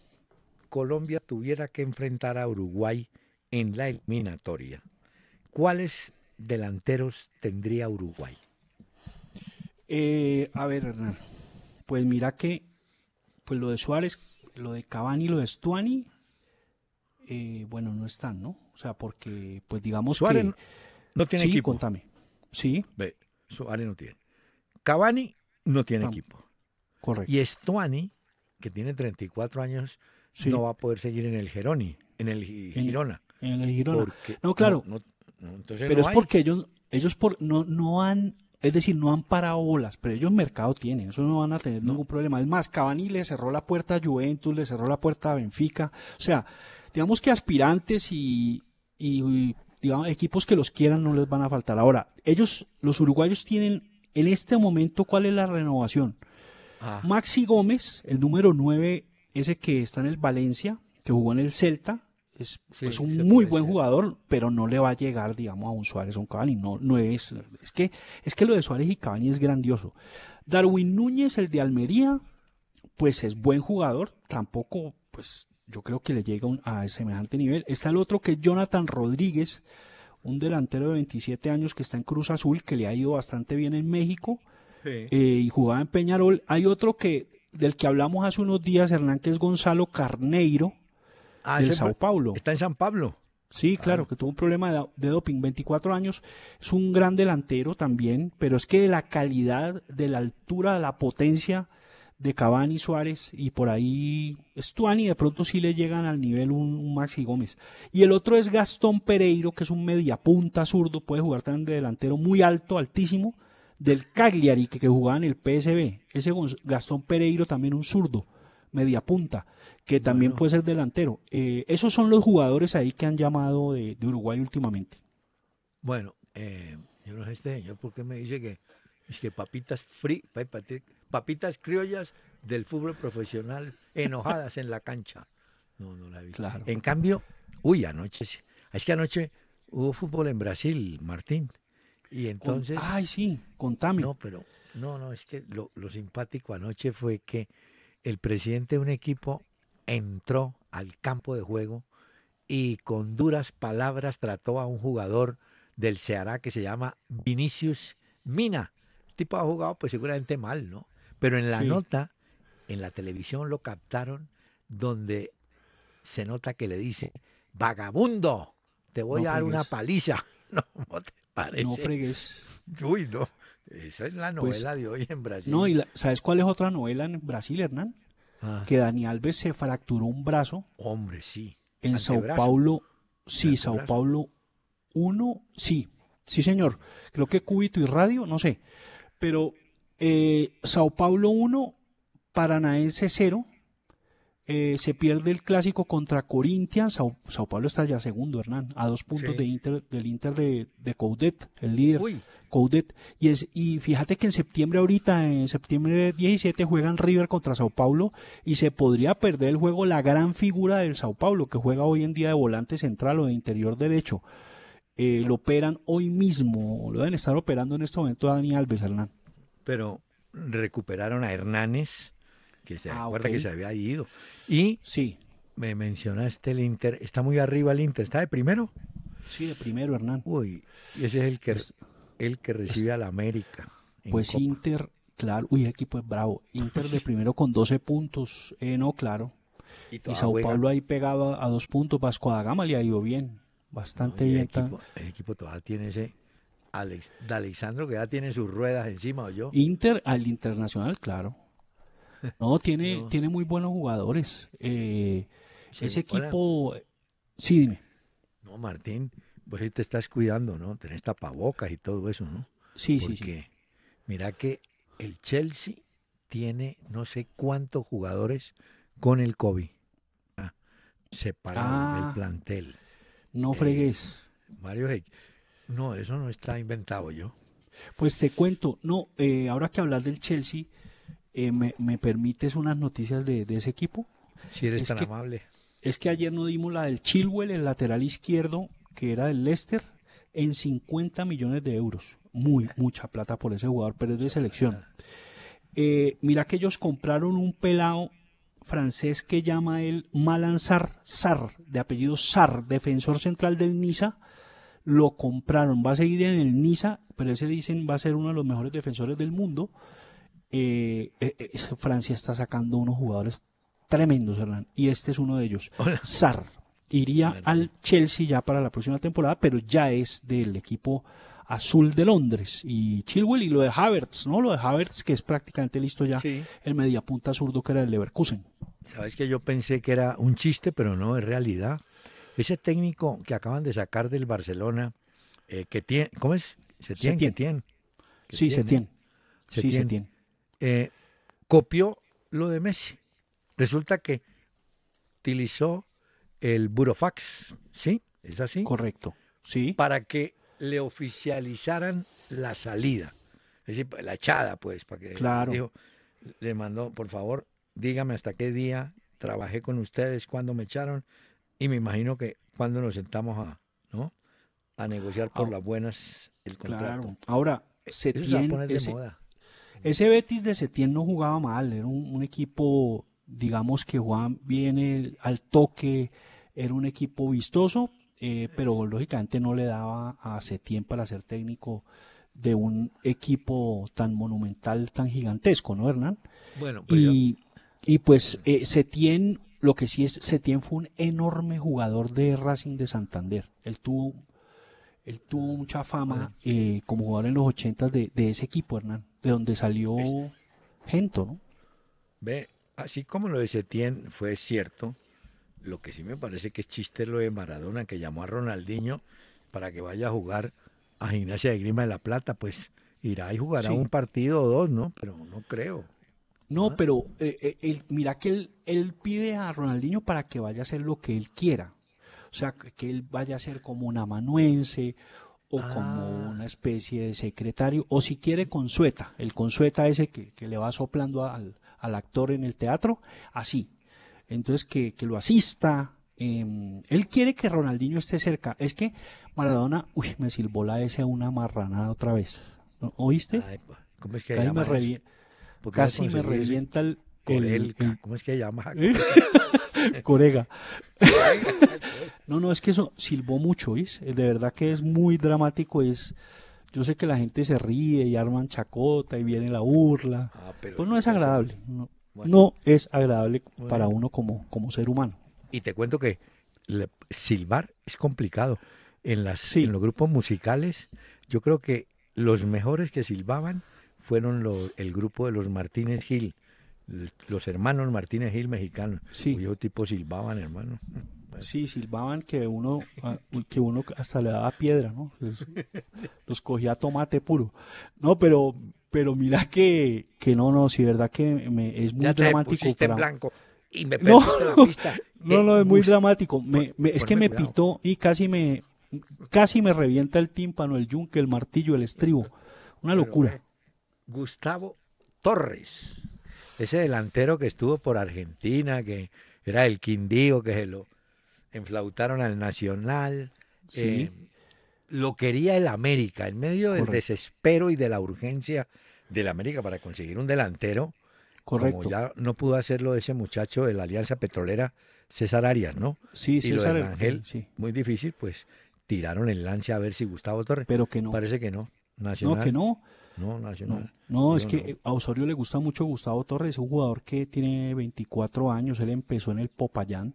Speaker 1: Colombia tuviera que enfrentar a Uruguay en la eliminatoria, ¿cuáles delanteros tendría Uruguay?
Speaker 2: Eh, a ver, Hernán, pues mira que pues lo de Suárez, lo de Cavani, lo de Stuani, eh, bueno, no están, ¿no? O sea, porque, pues digamos que... No, no tiene sí, equipo.
Speaker 1: contame. Sí. Suárez no tiene. Cavani no tiene equipo. Correcto. Y Stuani, que tiene 34 años, no va a poder seguir en el Geroni, en el Girona. En, el Girona. No, claro
Speaker 2: pero es porque ellos, ellos por, no, no han, es decir, no han parado bolas, pero ellos mercado tienen, eso no van a tener ningún problema. Es más, Cavani le cerró la puerta a Juventus, le cerró la puerta a Benfica. O sea, digamos que aspirantes y, digamos, equipos que los quieran no les van a faltar. Ahora, ellos, los uruguayos tienen en este momento, ¿cuál es la renovación? Ah. Maxi Gómez, el número 9, ese que está en el Valencia, que jugó en el Celta, es, un muy buen jugador, pero no le va a llegar, digamos, a un Suárez o un Cavani. No, no es, es que, es que lo de Suárez y Cavani es grandioso. Darwin Núñez, el de Almería, pues es buen jugador, tampoco, pues yo creo que le llega a semejante nivel. Está el otro que es Jonathan Rodríguez, un delantero de 27 años que está en Cruz Azul, que le ha ido bastante bien en México eh, y jugaba en Peñarol. Hay otro que del que hablamos hace unos días, es Gonzalo Carneiro, Ah, Está en San Pablo. Sí, claro, ah. que tuvo un problema de, doping, 24 años, es un gran delantero también, pero es que de la calidad, de la altura, de la potencia de Cavani, Suárez y por ahí Stuani, de pronto sí le llegan al nivel un, Maxi Gómez. Y el otro es Gastón Pereiro, que es un mediapunta zurdo, puede jugar también de delantero muy alto, altísimo, del Cagliari, que, jugaba en el PSB. Ese Gastón Pereiro también un zurdo media punta, que también puede ser delantero. Eh, esos son los jugadores ahí que han llamado de, Uruguay últimamente.
Speaker 1: Bueno, eh, yo no sé este señor porque me dice que es que papitas free, papitas criollas del fútbol profesional enojadas en la cancha. No, no la Claro. En cambio, uy, anoche, es que anoche hubo fútbol en Brasil, Martín. Y entonces. ay, sí, contame. No, pero, no, no, es que lo, lo simpático anoche fue que el presidente de un equipo entró al campo de juego y con duras palabras trató a un jugador del Ceará que se llama Vinicius Mina. El tipo ha jugado pues seguramente mal, ¿no? Pero en la nota, en la televisión lo captaron donde se nota que le dice, vagabundo, te voy a dar una paliza. No, no te parece. No fregues. Uy, no. Esa es la pues novela de hoy en Brasil. No, y ¿sabes cuál
Speaker 2: es otra novela en Brasil, Hernán? Ah. Que Dani Alves se fracturó un brazo.
Speaker 1: Hombre, sí. En Sao Paulo,
Speaker 2: sí, Sao Paulo 1, sí, sí señor. Creo que Cúbito y Radio, no sé. Pero eh, Sao Paulo 1, Paranaense 0. Eh, se pierde el clásico contra Corinthians. Sao, Paulo está ya segundo, Hernán, a dos puntos de Inter, del Inter de, de Coudet, el líder. Coudet. Y, fíjate que en septiembre ahorita, en septiembre 17, juegan River contra Sao Paulo y se podría perder el juego la gran figura del Sao Paulo, que juega hoy en día de volante central o de interior derecho. Eh, lo operan hoy mismo, lo deben estar operando en este momento a Dani Alves Hernán. Pero
Speaker 1: recuperaron a Hernández, que se ah, que se había ido. Y sí. me mencionaste el Inter, está muy arriba el Inter, ¿está de primero? Sí, de primero, Hernán. Uy, y ese es el que pues, el que recibe al América. Pues Inter,
Speaker 2: claro, uy, equipo es bravo. Inter de primero con 12 puntos, eh, no, claro.
Speaker 1: Y, Sao Paulo
Speaker 2: ahí pegado a, dos puntos, Vasco da Gama le ha ido bien, bastante bien. Equipo, el
Speaker 1: equipo todavía tiene ese Alexandro que ya tiene sus ruedas encima, ¿o yo?
Speaker 2: Inter, al Internacional, claro. No, tiene, tiene muy buenos jugadores. Eh, ese equipo,
Speaker 1: sí, dime. No, Martín, pues te estás cuidando, ¿no? Tenés tapabocas y todo eso, ¿no? Sí, sí, sí. Mira que el Chelsea tiene no sé cuántos jugadores con el COVID Separado el del ah. plantel. No eh, fregues. Mario, no, eso no está inventado yo. Pues te cuento, no, eh, ahora que hablas
Speaker 2: del Chelsea, eh, me, permites unas noticias de, ese equipo? Si eres tan amable. Es que ayer no dimos la del Chilwell, el lateral izquierdo, que era del Leicester, en 50 millones de euros. Muy, mucha plata por ese jugador, pero es de selección. Eh, mira que ellos compraron un pelado francés que llama él Malanzar Sar, de apellido Sar, defensor central del Niza. Lo compraron, va a seguir en el Niza, pero ese dicen va a ser uno de los mejores defensores del mundo. Eh, eh, Francia está sacando unos jugadores tremendos, Hernán, y este es uno de ellos, Sar iría al Chelsea ya para la próxima temporada, pero ya es del equipo azul de Londres y Chilwell y lo de Havertz, ¿no? Lo de Havertz
Speaker 1: que es prácticamente listo ya el mediapunta zurdo que era el Leverkusen. Sabes que yo pensé que era un chiste, pero no, es realidad. Ese técnico que acaban de sacar del Barcelona, eh, que tiene, ¿cómo es? Se tiene, Sí, se tiene. Sí, se tiene. Eh, copió lo de Messi. Resulta que utilizó el Burofax, ¿sí? ¿Es así? Correcto, sí. Para que le oficializaran la salida, es decir, la echada, pues, para que claro. dijo, le mandó, por favor, dígame hasta qué día trabajé con ustedes, cuándo me echaron, y me imagino que cuando nos sentamos a, ¿no? a negociar por ah, las buenas el contrato. Claro. Ahora, e-, tiene ese, moda. ese,
Speaker 2: Betis de Setién no jugaba mal, era un, un equipo, digamos que Juan viene al toque, era un equipo vistoso, eh, pero lógicamente no le daba a Setién para ser técnico de un equipo tan monumental, tan gigantesco, ¿no, Hernán? Bueno, pues y, y, pues eh, Setién, lo que sí es, Setién fue un enorme jugador de Racing de Santander. Él tuvo, él tuvo mucha fama eh, como jugador en los ochentas de, de ese equipo, Hernán, de donde salió Gento, ¿no?
Speaker 1: Ve, así como lo de Setién fue cierto, lo que sí me parece que es chiste lo de Maradona, que llamó a Ronaldinho para que vaya a jugar a Gimnasia de Grima de la Plata, pues irá y jugará un partido o dos, ¿no? Pero no creo. No, ¿Ah? pero eh, eh, mira que él, pide a Ronaldinho
Speaker 2: para que vaya a hacer lo que él quiera. O sea, que él vaya a ser como un amanuense o ah. como una especie de secretario, o si quiere consueta, el consueta ese que, le va soplando al actor en el teatro, así, entonces que, lo asista. Em, él quiere que Ronaldinho esté cerca. Es que Maradona, uy, me silbó la S a una marranada otra vez. ¿Oíste?
Speaker 1: ¿Cómo es que Casi me, revienta el, ¿Cómo es que llama?
Speaker 2: Corega. no, no, es que eso silbó mucho, ¿oís? De verdad que es muy dramático, es... Yo sé que la gente se ríe y arman chacota y viene la burla.
Speaker 1: Ah, pues no es agradable.
Speaker 4: No, no
Speaker 1: es agradable para uno como, como ser humano. Y te cuento que silbar es complicado. En, las, en los grupos musicales, yo creo que los mejores que silbaban fueron el grupo de los Martínez Gil, los hermanos Martínez Gil mexicanos. Sí. yo tipo silbaban, hermano.
Speaker 2: Pues. Sí, silbaban que uno, ah, que uno hasta le daba piedra, ¿no? Los, cogía tomate puro. No, pero, pero mira que, no, no, si verdad que es muy dramático.
Speaker 3: y me no, la pista
Speaker 2: no, no, es muy dramático. es que me pitó y casi me, casi me revienta el tímpano, el yunque, el martillo, el estribo. Una locura. Gustavo
Speaker 1: Torres, ese delantero que estuvo por Argentina, que era el Quindío, que es lo, enflautaron al Nacional. Sí. Eh, lo quería el América, en medio del desespero y de la urgencia del América para conseguir un delantero. Correcto. Como ya no pudo hacerlo ese muchacho de la Alianza Petrolera, César Arias, ¿no? Sí, sí César Ángel, sí. muy difícil, pues tiraron el lance a ver si Gustavo Torres. Pero que no. Parece que no. Nacional. No, que no. No, Nacional. No, es que
Speaker 2: a Osorio le gusta mucho Gustavo Torres, es un jugador que tiene 24 años, él empezó en el Popayán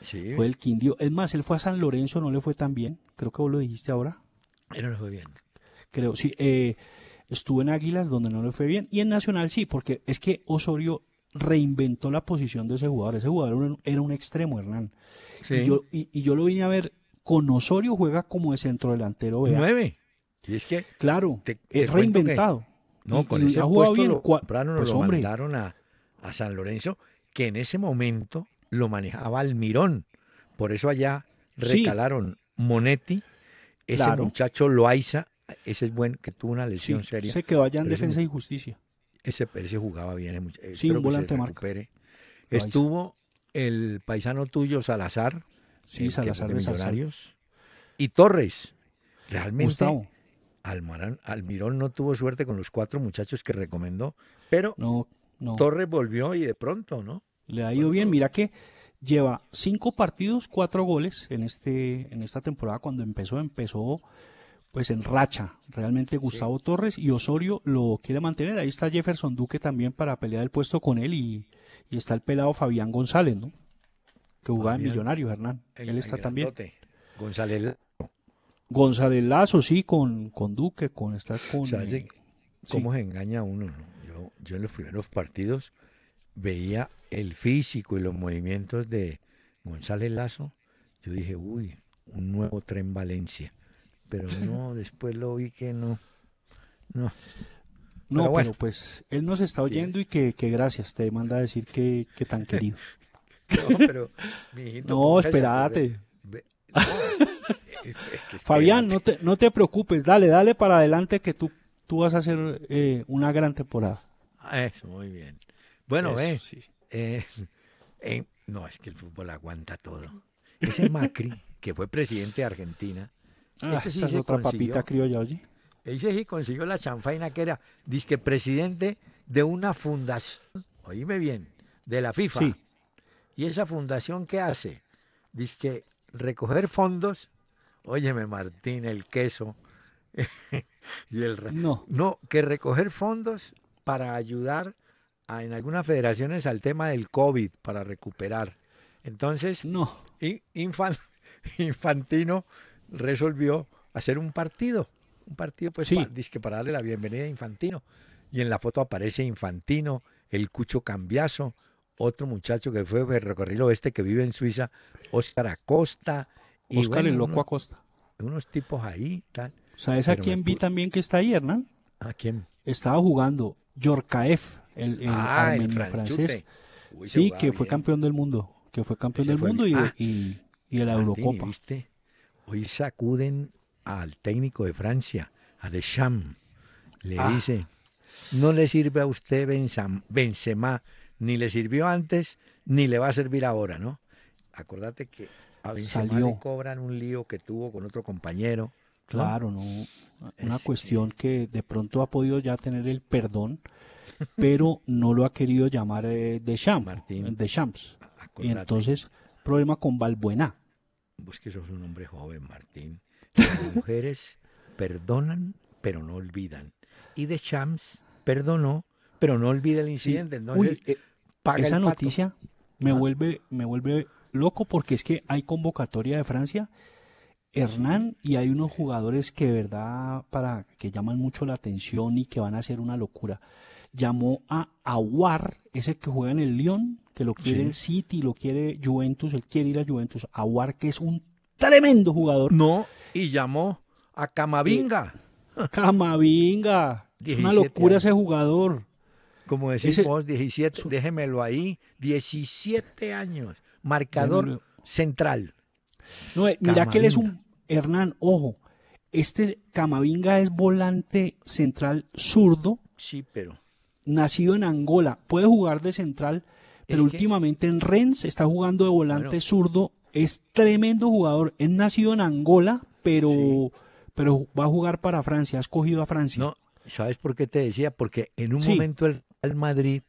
Speaker 2: fue el Quindío. Es más, él fue a San Lorenzo, no le fue tan bien. Creo que vos lo dijiste ahora. Él no le fue bien. Creo, sí. Eh, estuvo en Águilas, donde no le fue bien. Y en Nacional sí, porque es que Osorio reinventó la posición de ese jugador. Ese jugador era un extremo, Hernán. Y, yo, lo vine a ver. Con Osorio juega como de centrodelantero. Nueve.
Speaker 1: es que. Claro, es reinventado. no, con ese bien, lo, pues, mandaron a, a San Lorenzo, que en ese momento lo manejaba Almirón. Por eso allá recalaron Monetti, ese muchacho Loaiza, ese es buen, que tuvo una lesión seria. Se quedó allá en defensa y justicia. Ese, se jugaba bien, sí, volante Estuvo el paisano tuyo Salazar, Salazar de y Torres. Realmente Almirón no tuvo suerte con los cuatro muchachos que recomendó, pero Torres volvió y de pronto, ¿no? Le ha ido bien. Mira que lleva
Speaker 2: cinco partidos, cuatro goles en, este, en esta temporada. Cuando empezó, empezó pues en racha. Realmente Gustavo Torres y Osorio lo quiere mantener. Ahí está Jefferson Duque también para pelear el puesto con él y, está el pelado Fabián González, ¿no? Que jugaba en Millonarios, Hernán. él está también.
Speaker 1: González González
Speaker 2: Lazo, sí, con, con Duque, con estar con. Eh,
Speaker 1: cómo se engaña uno? Yo, yo en los primeros partidos veía el físico y los movimientos de González Lazo, yo dije, uy, un nuevo tren Valencia. Pero no, después lo vi que no. No. No, pero, bueno. pues él nos
Speaker 2: está oyendo y que, gracias, te manda a decir que, tan querido. no, pero, No, Fabián, no te, no te preocupes, dale, dale para adelante que tú, tú vas a hacer eh, una gran temporada.
Speaker 1: Ah, eso, muy bien. Bueno, ve, sí. Eh, no, es que el fútbol aguanta todo. Ese Macri, que fue presidente de Argentina.
Speaker 4: Ah, es otra
Speaker 1: papita criolla, oye. Ese sí consiguió la chanfaina que era, disque presidente de una fundación, oíme bien, de la FIFA. Sí. Y esa fundación, ¿qué hace? Dice recoger fondos. Óyeme, Martín, el queso. y el... No. no, que recoger fondos para ayudar en algunas federaciones al tema del COVID para recuperar. Entonces, no. Infantino resolvió hacer un partido, un partido pues sí. para, para darle la bienvenida a Infantino. Y en la foto aparece Infantino, el Cucho Cambiazo, otro muchacho que fue Recorrido este que vive en Suiza, Oscar Acosta. Y Oscar el Loco Acosta. Unos tipos ahí, tal.
Speaker 2: ¿Sabes a quién vi también que está ahí, Hernán?
Speaker 1: ¿A quién? Estaba jugando Yorkaef,
Speaker 2: el, ah, francés. sí, que fue campeón del mundo, que fue campeón del mundo ah.
Speaker 1: y, y, de la Eurocopa. Hoy sacuden al técnico de Francia, a Deschamps. Le ah. dice, no le sirve a usted Benzema, ni le sirvió antes, ni le va a servir ahora, ¿no? Acordate que a Benzema Salió. le cobran un lío que tuvo con otro compañero. Claro,
Speaker 2: no. Una cuestión que de pronto ha podido ya tener el perdón pero no lo ha querido llamar eh, de Champs. De Champs. Y entonces, problema con Valbuena
Speaker 1: Pues que sos un hombre joven, Martín. Las mujeres perdonan, pero no olvidan. Y de Champs perdonó, pero no olvida el incidente. Eh, esa noticia me, vuelve, me vuelve
Speaker 2: loco porque es que hay convocatoria de Francia. Hernán y hay unos jugadores que verdad para que llaman mucho la atención y que van a hacer una locura llamó a Aguar, ese que juega en el León, que lo quiere el City, lo quiere Juventus, él quiere ir a Juventus. Aguar, que es un tremendo jugador. No, y llamó a
Speaker 1: Camavinga. Eh, Camavinga. es una locura ese jugador. Como decimos, vos, 17, déjemelo ahí, 17 años, marcador central.
Speaker 2: No, eh, mira que él es un, Hernán, ojo, este Camavinga es volante central zurdo.
Speaker 1: Sí, pero
Speaker 2: nacido en Angola, puede jugar de central, pero últimamente en Rennes está jugando de volante zurdo, es tremendo jugador, es nacido en Angola, pero, pero
Speaker 1: va a jugar para Francia, ha escogido a Francia. No, ¿sabes por qué te decía? Porque en un momento el Real Madrid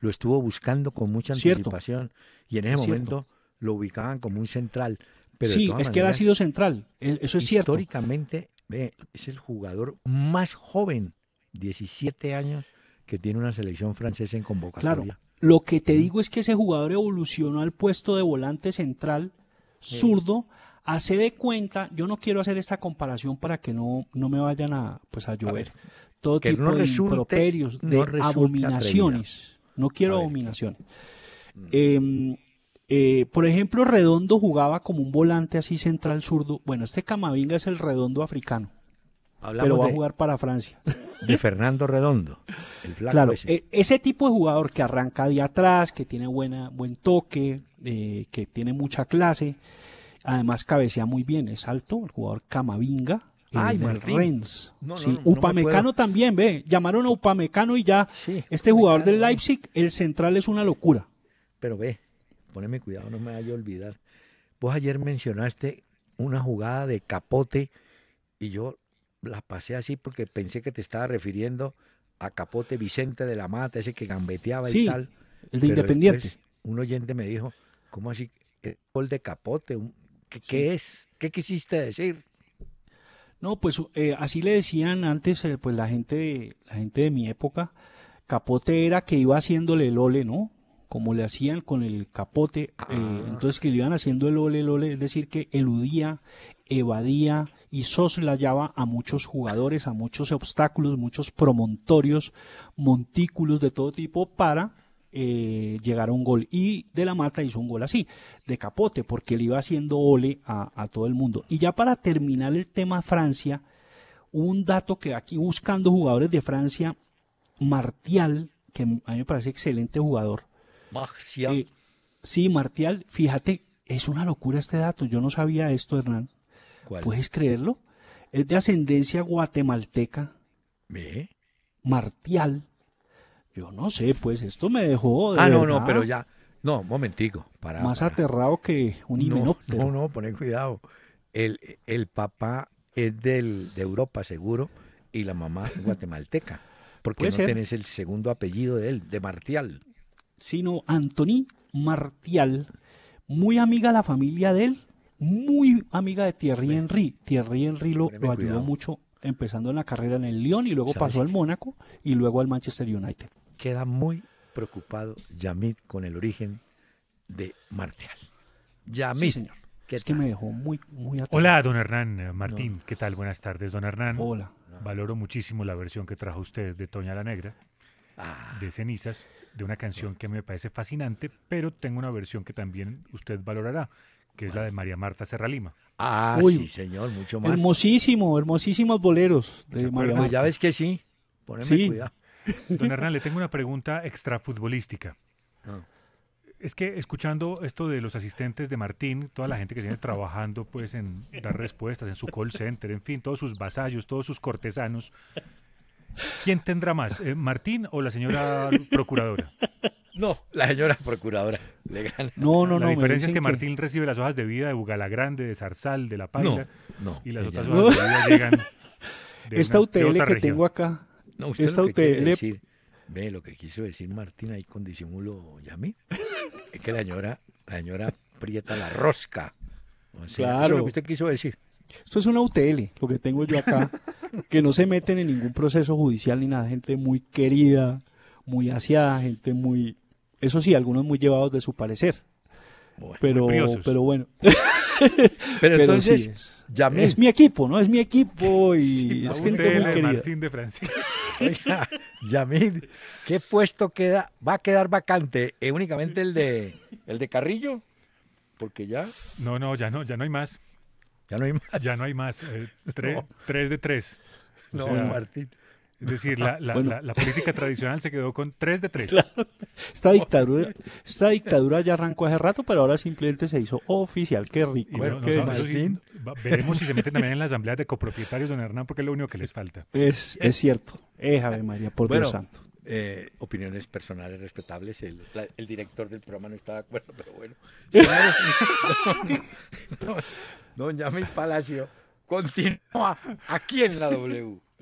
Speaker 1: lo estuvo buscando con mucha anticipación y en ese momento lo ubicaban como un central. Pero sí, es que él ha sido central, eh, eso es cierto. Históricamente es el jugador más joven, 17 años, que tiene una selección francesa en convocatoria. Claro,
Speaker 2: lo que te digo es que ese jugador evolucionó al puesto de volante central zurdo. Hace de cuenta, yo no quiero hacer esta comparación para que no, no me vayan a, pues, a llover. Todo tipo de de abominaciones. No quiero abominaciones. Mm. Em, eh, por ejemplo, Redondo jugaba como un volante así central zurdo. Bueno, este Camavinga es el redondo africano. pero va a jugar para Francia
Speaker 1: de Fernando Redondo. El flaco claro,
Speaker 2: e, ese. tipo de jugador que arranca de atrás, que tiene buena, buen toque, eh, que tiene mucha clase, además cabecea muy bien, es alto, el jugador Camavinga. El Renz. Upamecano también, ve. Llamaron a Upamecano y ya. este
Speaker 1: jugador del Leipzig, el central es una locura. Pero ve, poneme cuidado, no me vaya a olvidar. Vos ayer mencionaste una jugada de capote y yo la pasé así porque pensé que te estaba refiriendo a Capote Vicente de la Mata, ese que gambeteaba y tal. El de Independiente. un oyente me dijo, ¿cómo así? El de Capote, ¿qué, es? ¿Qué quisiste decir? No, pues
Speaker 2: eh, así le decían antes, eh, pues la gente, de, la gente de mi época, Capote era que iba haciéndole el ole, ¿no? Como le hacían con el capote, eh, ah. entonces que le iban haciendo el ole, el ole, es decir, que eludía, evadía, y soslayaba a muchos jugadores, a muchos obstáculos, muchos promontorios, montículos de todo tipo para eh, llegar a un gol. Y De la Mata hizo un gol así, de capote, porque él iba haciendo ole a, todo el mundo. Y ya para terminar el tema Francia, un dato que aquí buscando jugadores de Francia, Martial, que a mí me parece excelente jugador. Martial. Eh, sí, Martial, fíjate, es una locura este dato, yo no sabía esto, Hernán. ¿Puedes creerlo? Es de ascendencia guatemalteca. Martial. Yo no sé, pues esto me dejó. ah, no, no, pero ya.
Speaker 1: No, momentico. Para, Más aterrado que un himenóptero. No, no, ponen cuidado. El, papá es del, de Europa, seguro, y la mamá guatemalteca. Porque no tienes el segundo apellido de él, de Martial. Sino Anthony Martial. Muy amiga
Speaker 2: la familia de él, muy amiga de Thierry Henry. Thierry Henry lo, ayudó mucho empezando en la carrera en el Lyon y luego pasó al Mónaco y luego al Manchester United. Queda
Speaker 1: muy preocupado Yamid con el origen de Martial.
Speaker 2: Yamid. Sí, señor. Es que me dejó muy, muy atento. Hola, don Hernán
Speaker 4: eh, Martín. ¿Qué tal? Buenas tardes, don Hernán. Hola. Valoro muchísimo la versión que trajo usted de Toña la Negra, ah. de Cenizas, de una canción que me parece fascinante, pero tengo una versión que también usted valorará que es la de María Marta Serralima. Ah, sí, señor, mucho más.
Speaker 2: Hermosísimo, hermosísimos boleros de María pues Marta. Ya ves que sí,
Speaker 4: poneme cuidado. Don Hernán, le tengo una pregunta extrafutbolística. futbolística. Ah. Es que escuchando esto de los asistentes de Martín, toda la gente que viene trabajando pues en dar respuestas en su call center, en fin, todos sus vasallos, todos sus cortesanos, ¿Quién tendrá más, eh, Martín o la señora procuradora? No, la señora procuradora le No, no, no. La diferencia es que Martín recibe las hojas de vida de Bugalagrande, de Zarzal, de La Paila. No, y las otras hojas de vida Esta UTL que tengo acá. No, usted Esta lo Decir,
Speaker 1: ve lo que quiso decir Martín ahí con disimulo, Yami. Es que la señora, la señora aprieta la rosca. claro. lo que
Speaker 2: usted quiso decir. Esto es una UTL, lo que tengo yo acá, que no se meten en ningún proceso judicial ni nada, gente muy querida, muy aseada, gente muy, eso sí, algunos muy llevados de su parecer. pero, pero bueno. pero, entonces, es, mi equipo, ¿no? Es mi equipo y es gente muy querida. Martín
Speaker 4: de Francisco.
Speaker 1: ¿qué puesto queda? ¿Va a quedar vacante? ¿Eh, únicamente el de el de Carrillo? Porque
Speaker 4: ya. No, no, ya no, ya no hay más. Ya no hay más. Ya no hay más. Eh, tres de tres. no, Martín. Es decir, la, política tradicional se quedó con tres de tres Esta, oh. dictadura,
Speaker 2: dictadura ya arrancó hace rato, pero ahora simplemente se hizo oficial. Qué rico. Bueno, veremos si se
Speaker 4: meten también en la asamblea de copropietarios, don Hernán, porque es lo único que les falta. Es, es cierto. Es eh, Ave María, por Dios santo. Eh,
Speaker 1: opiniones personales respetables. El, director del programa no estaba de acuerdo, pero bueno. Don Yamil Palacio continúa aquí en la W.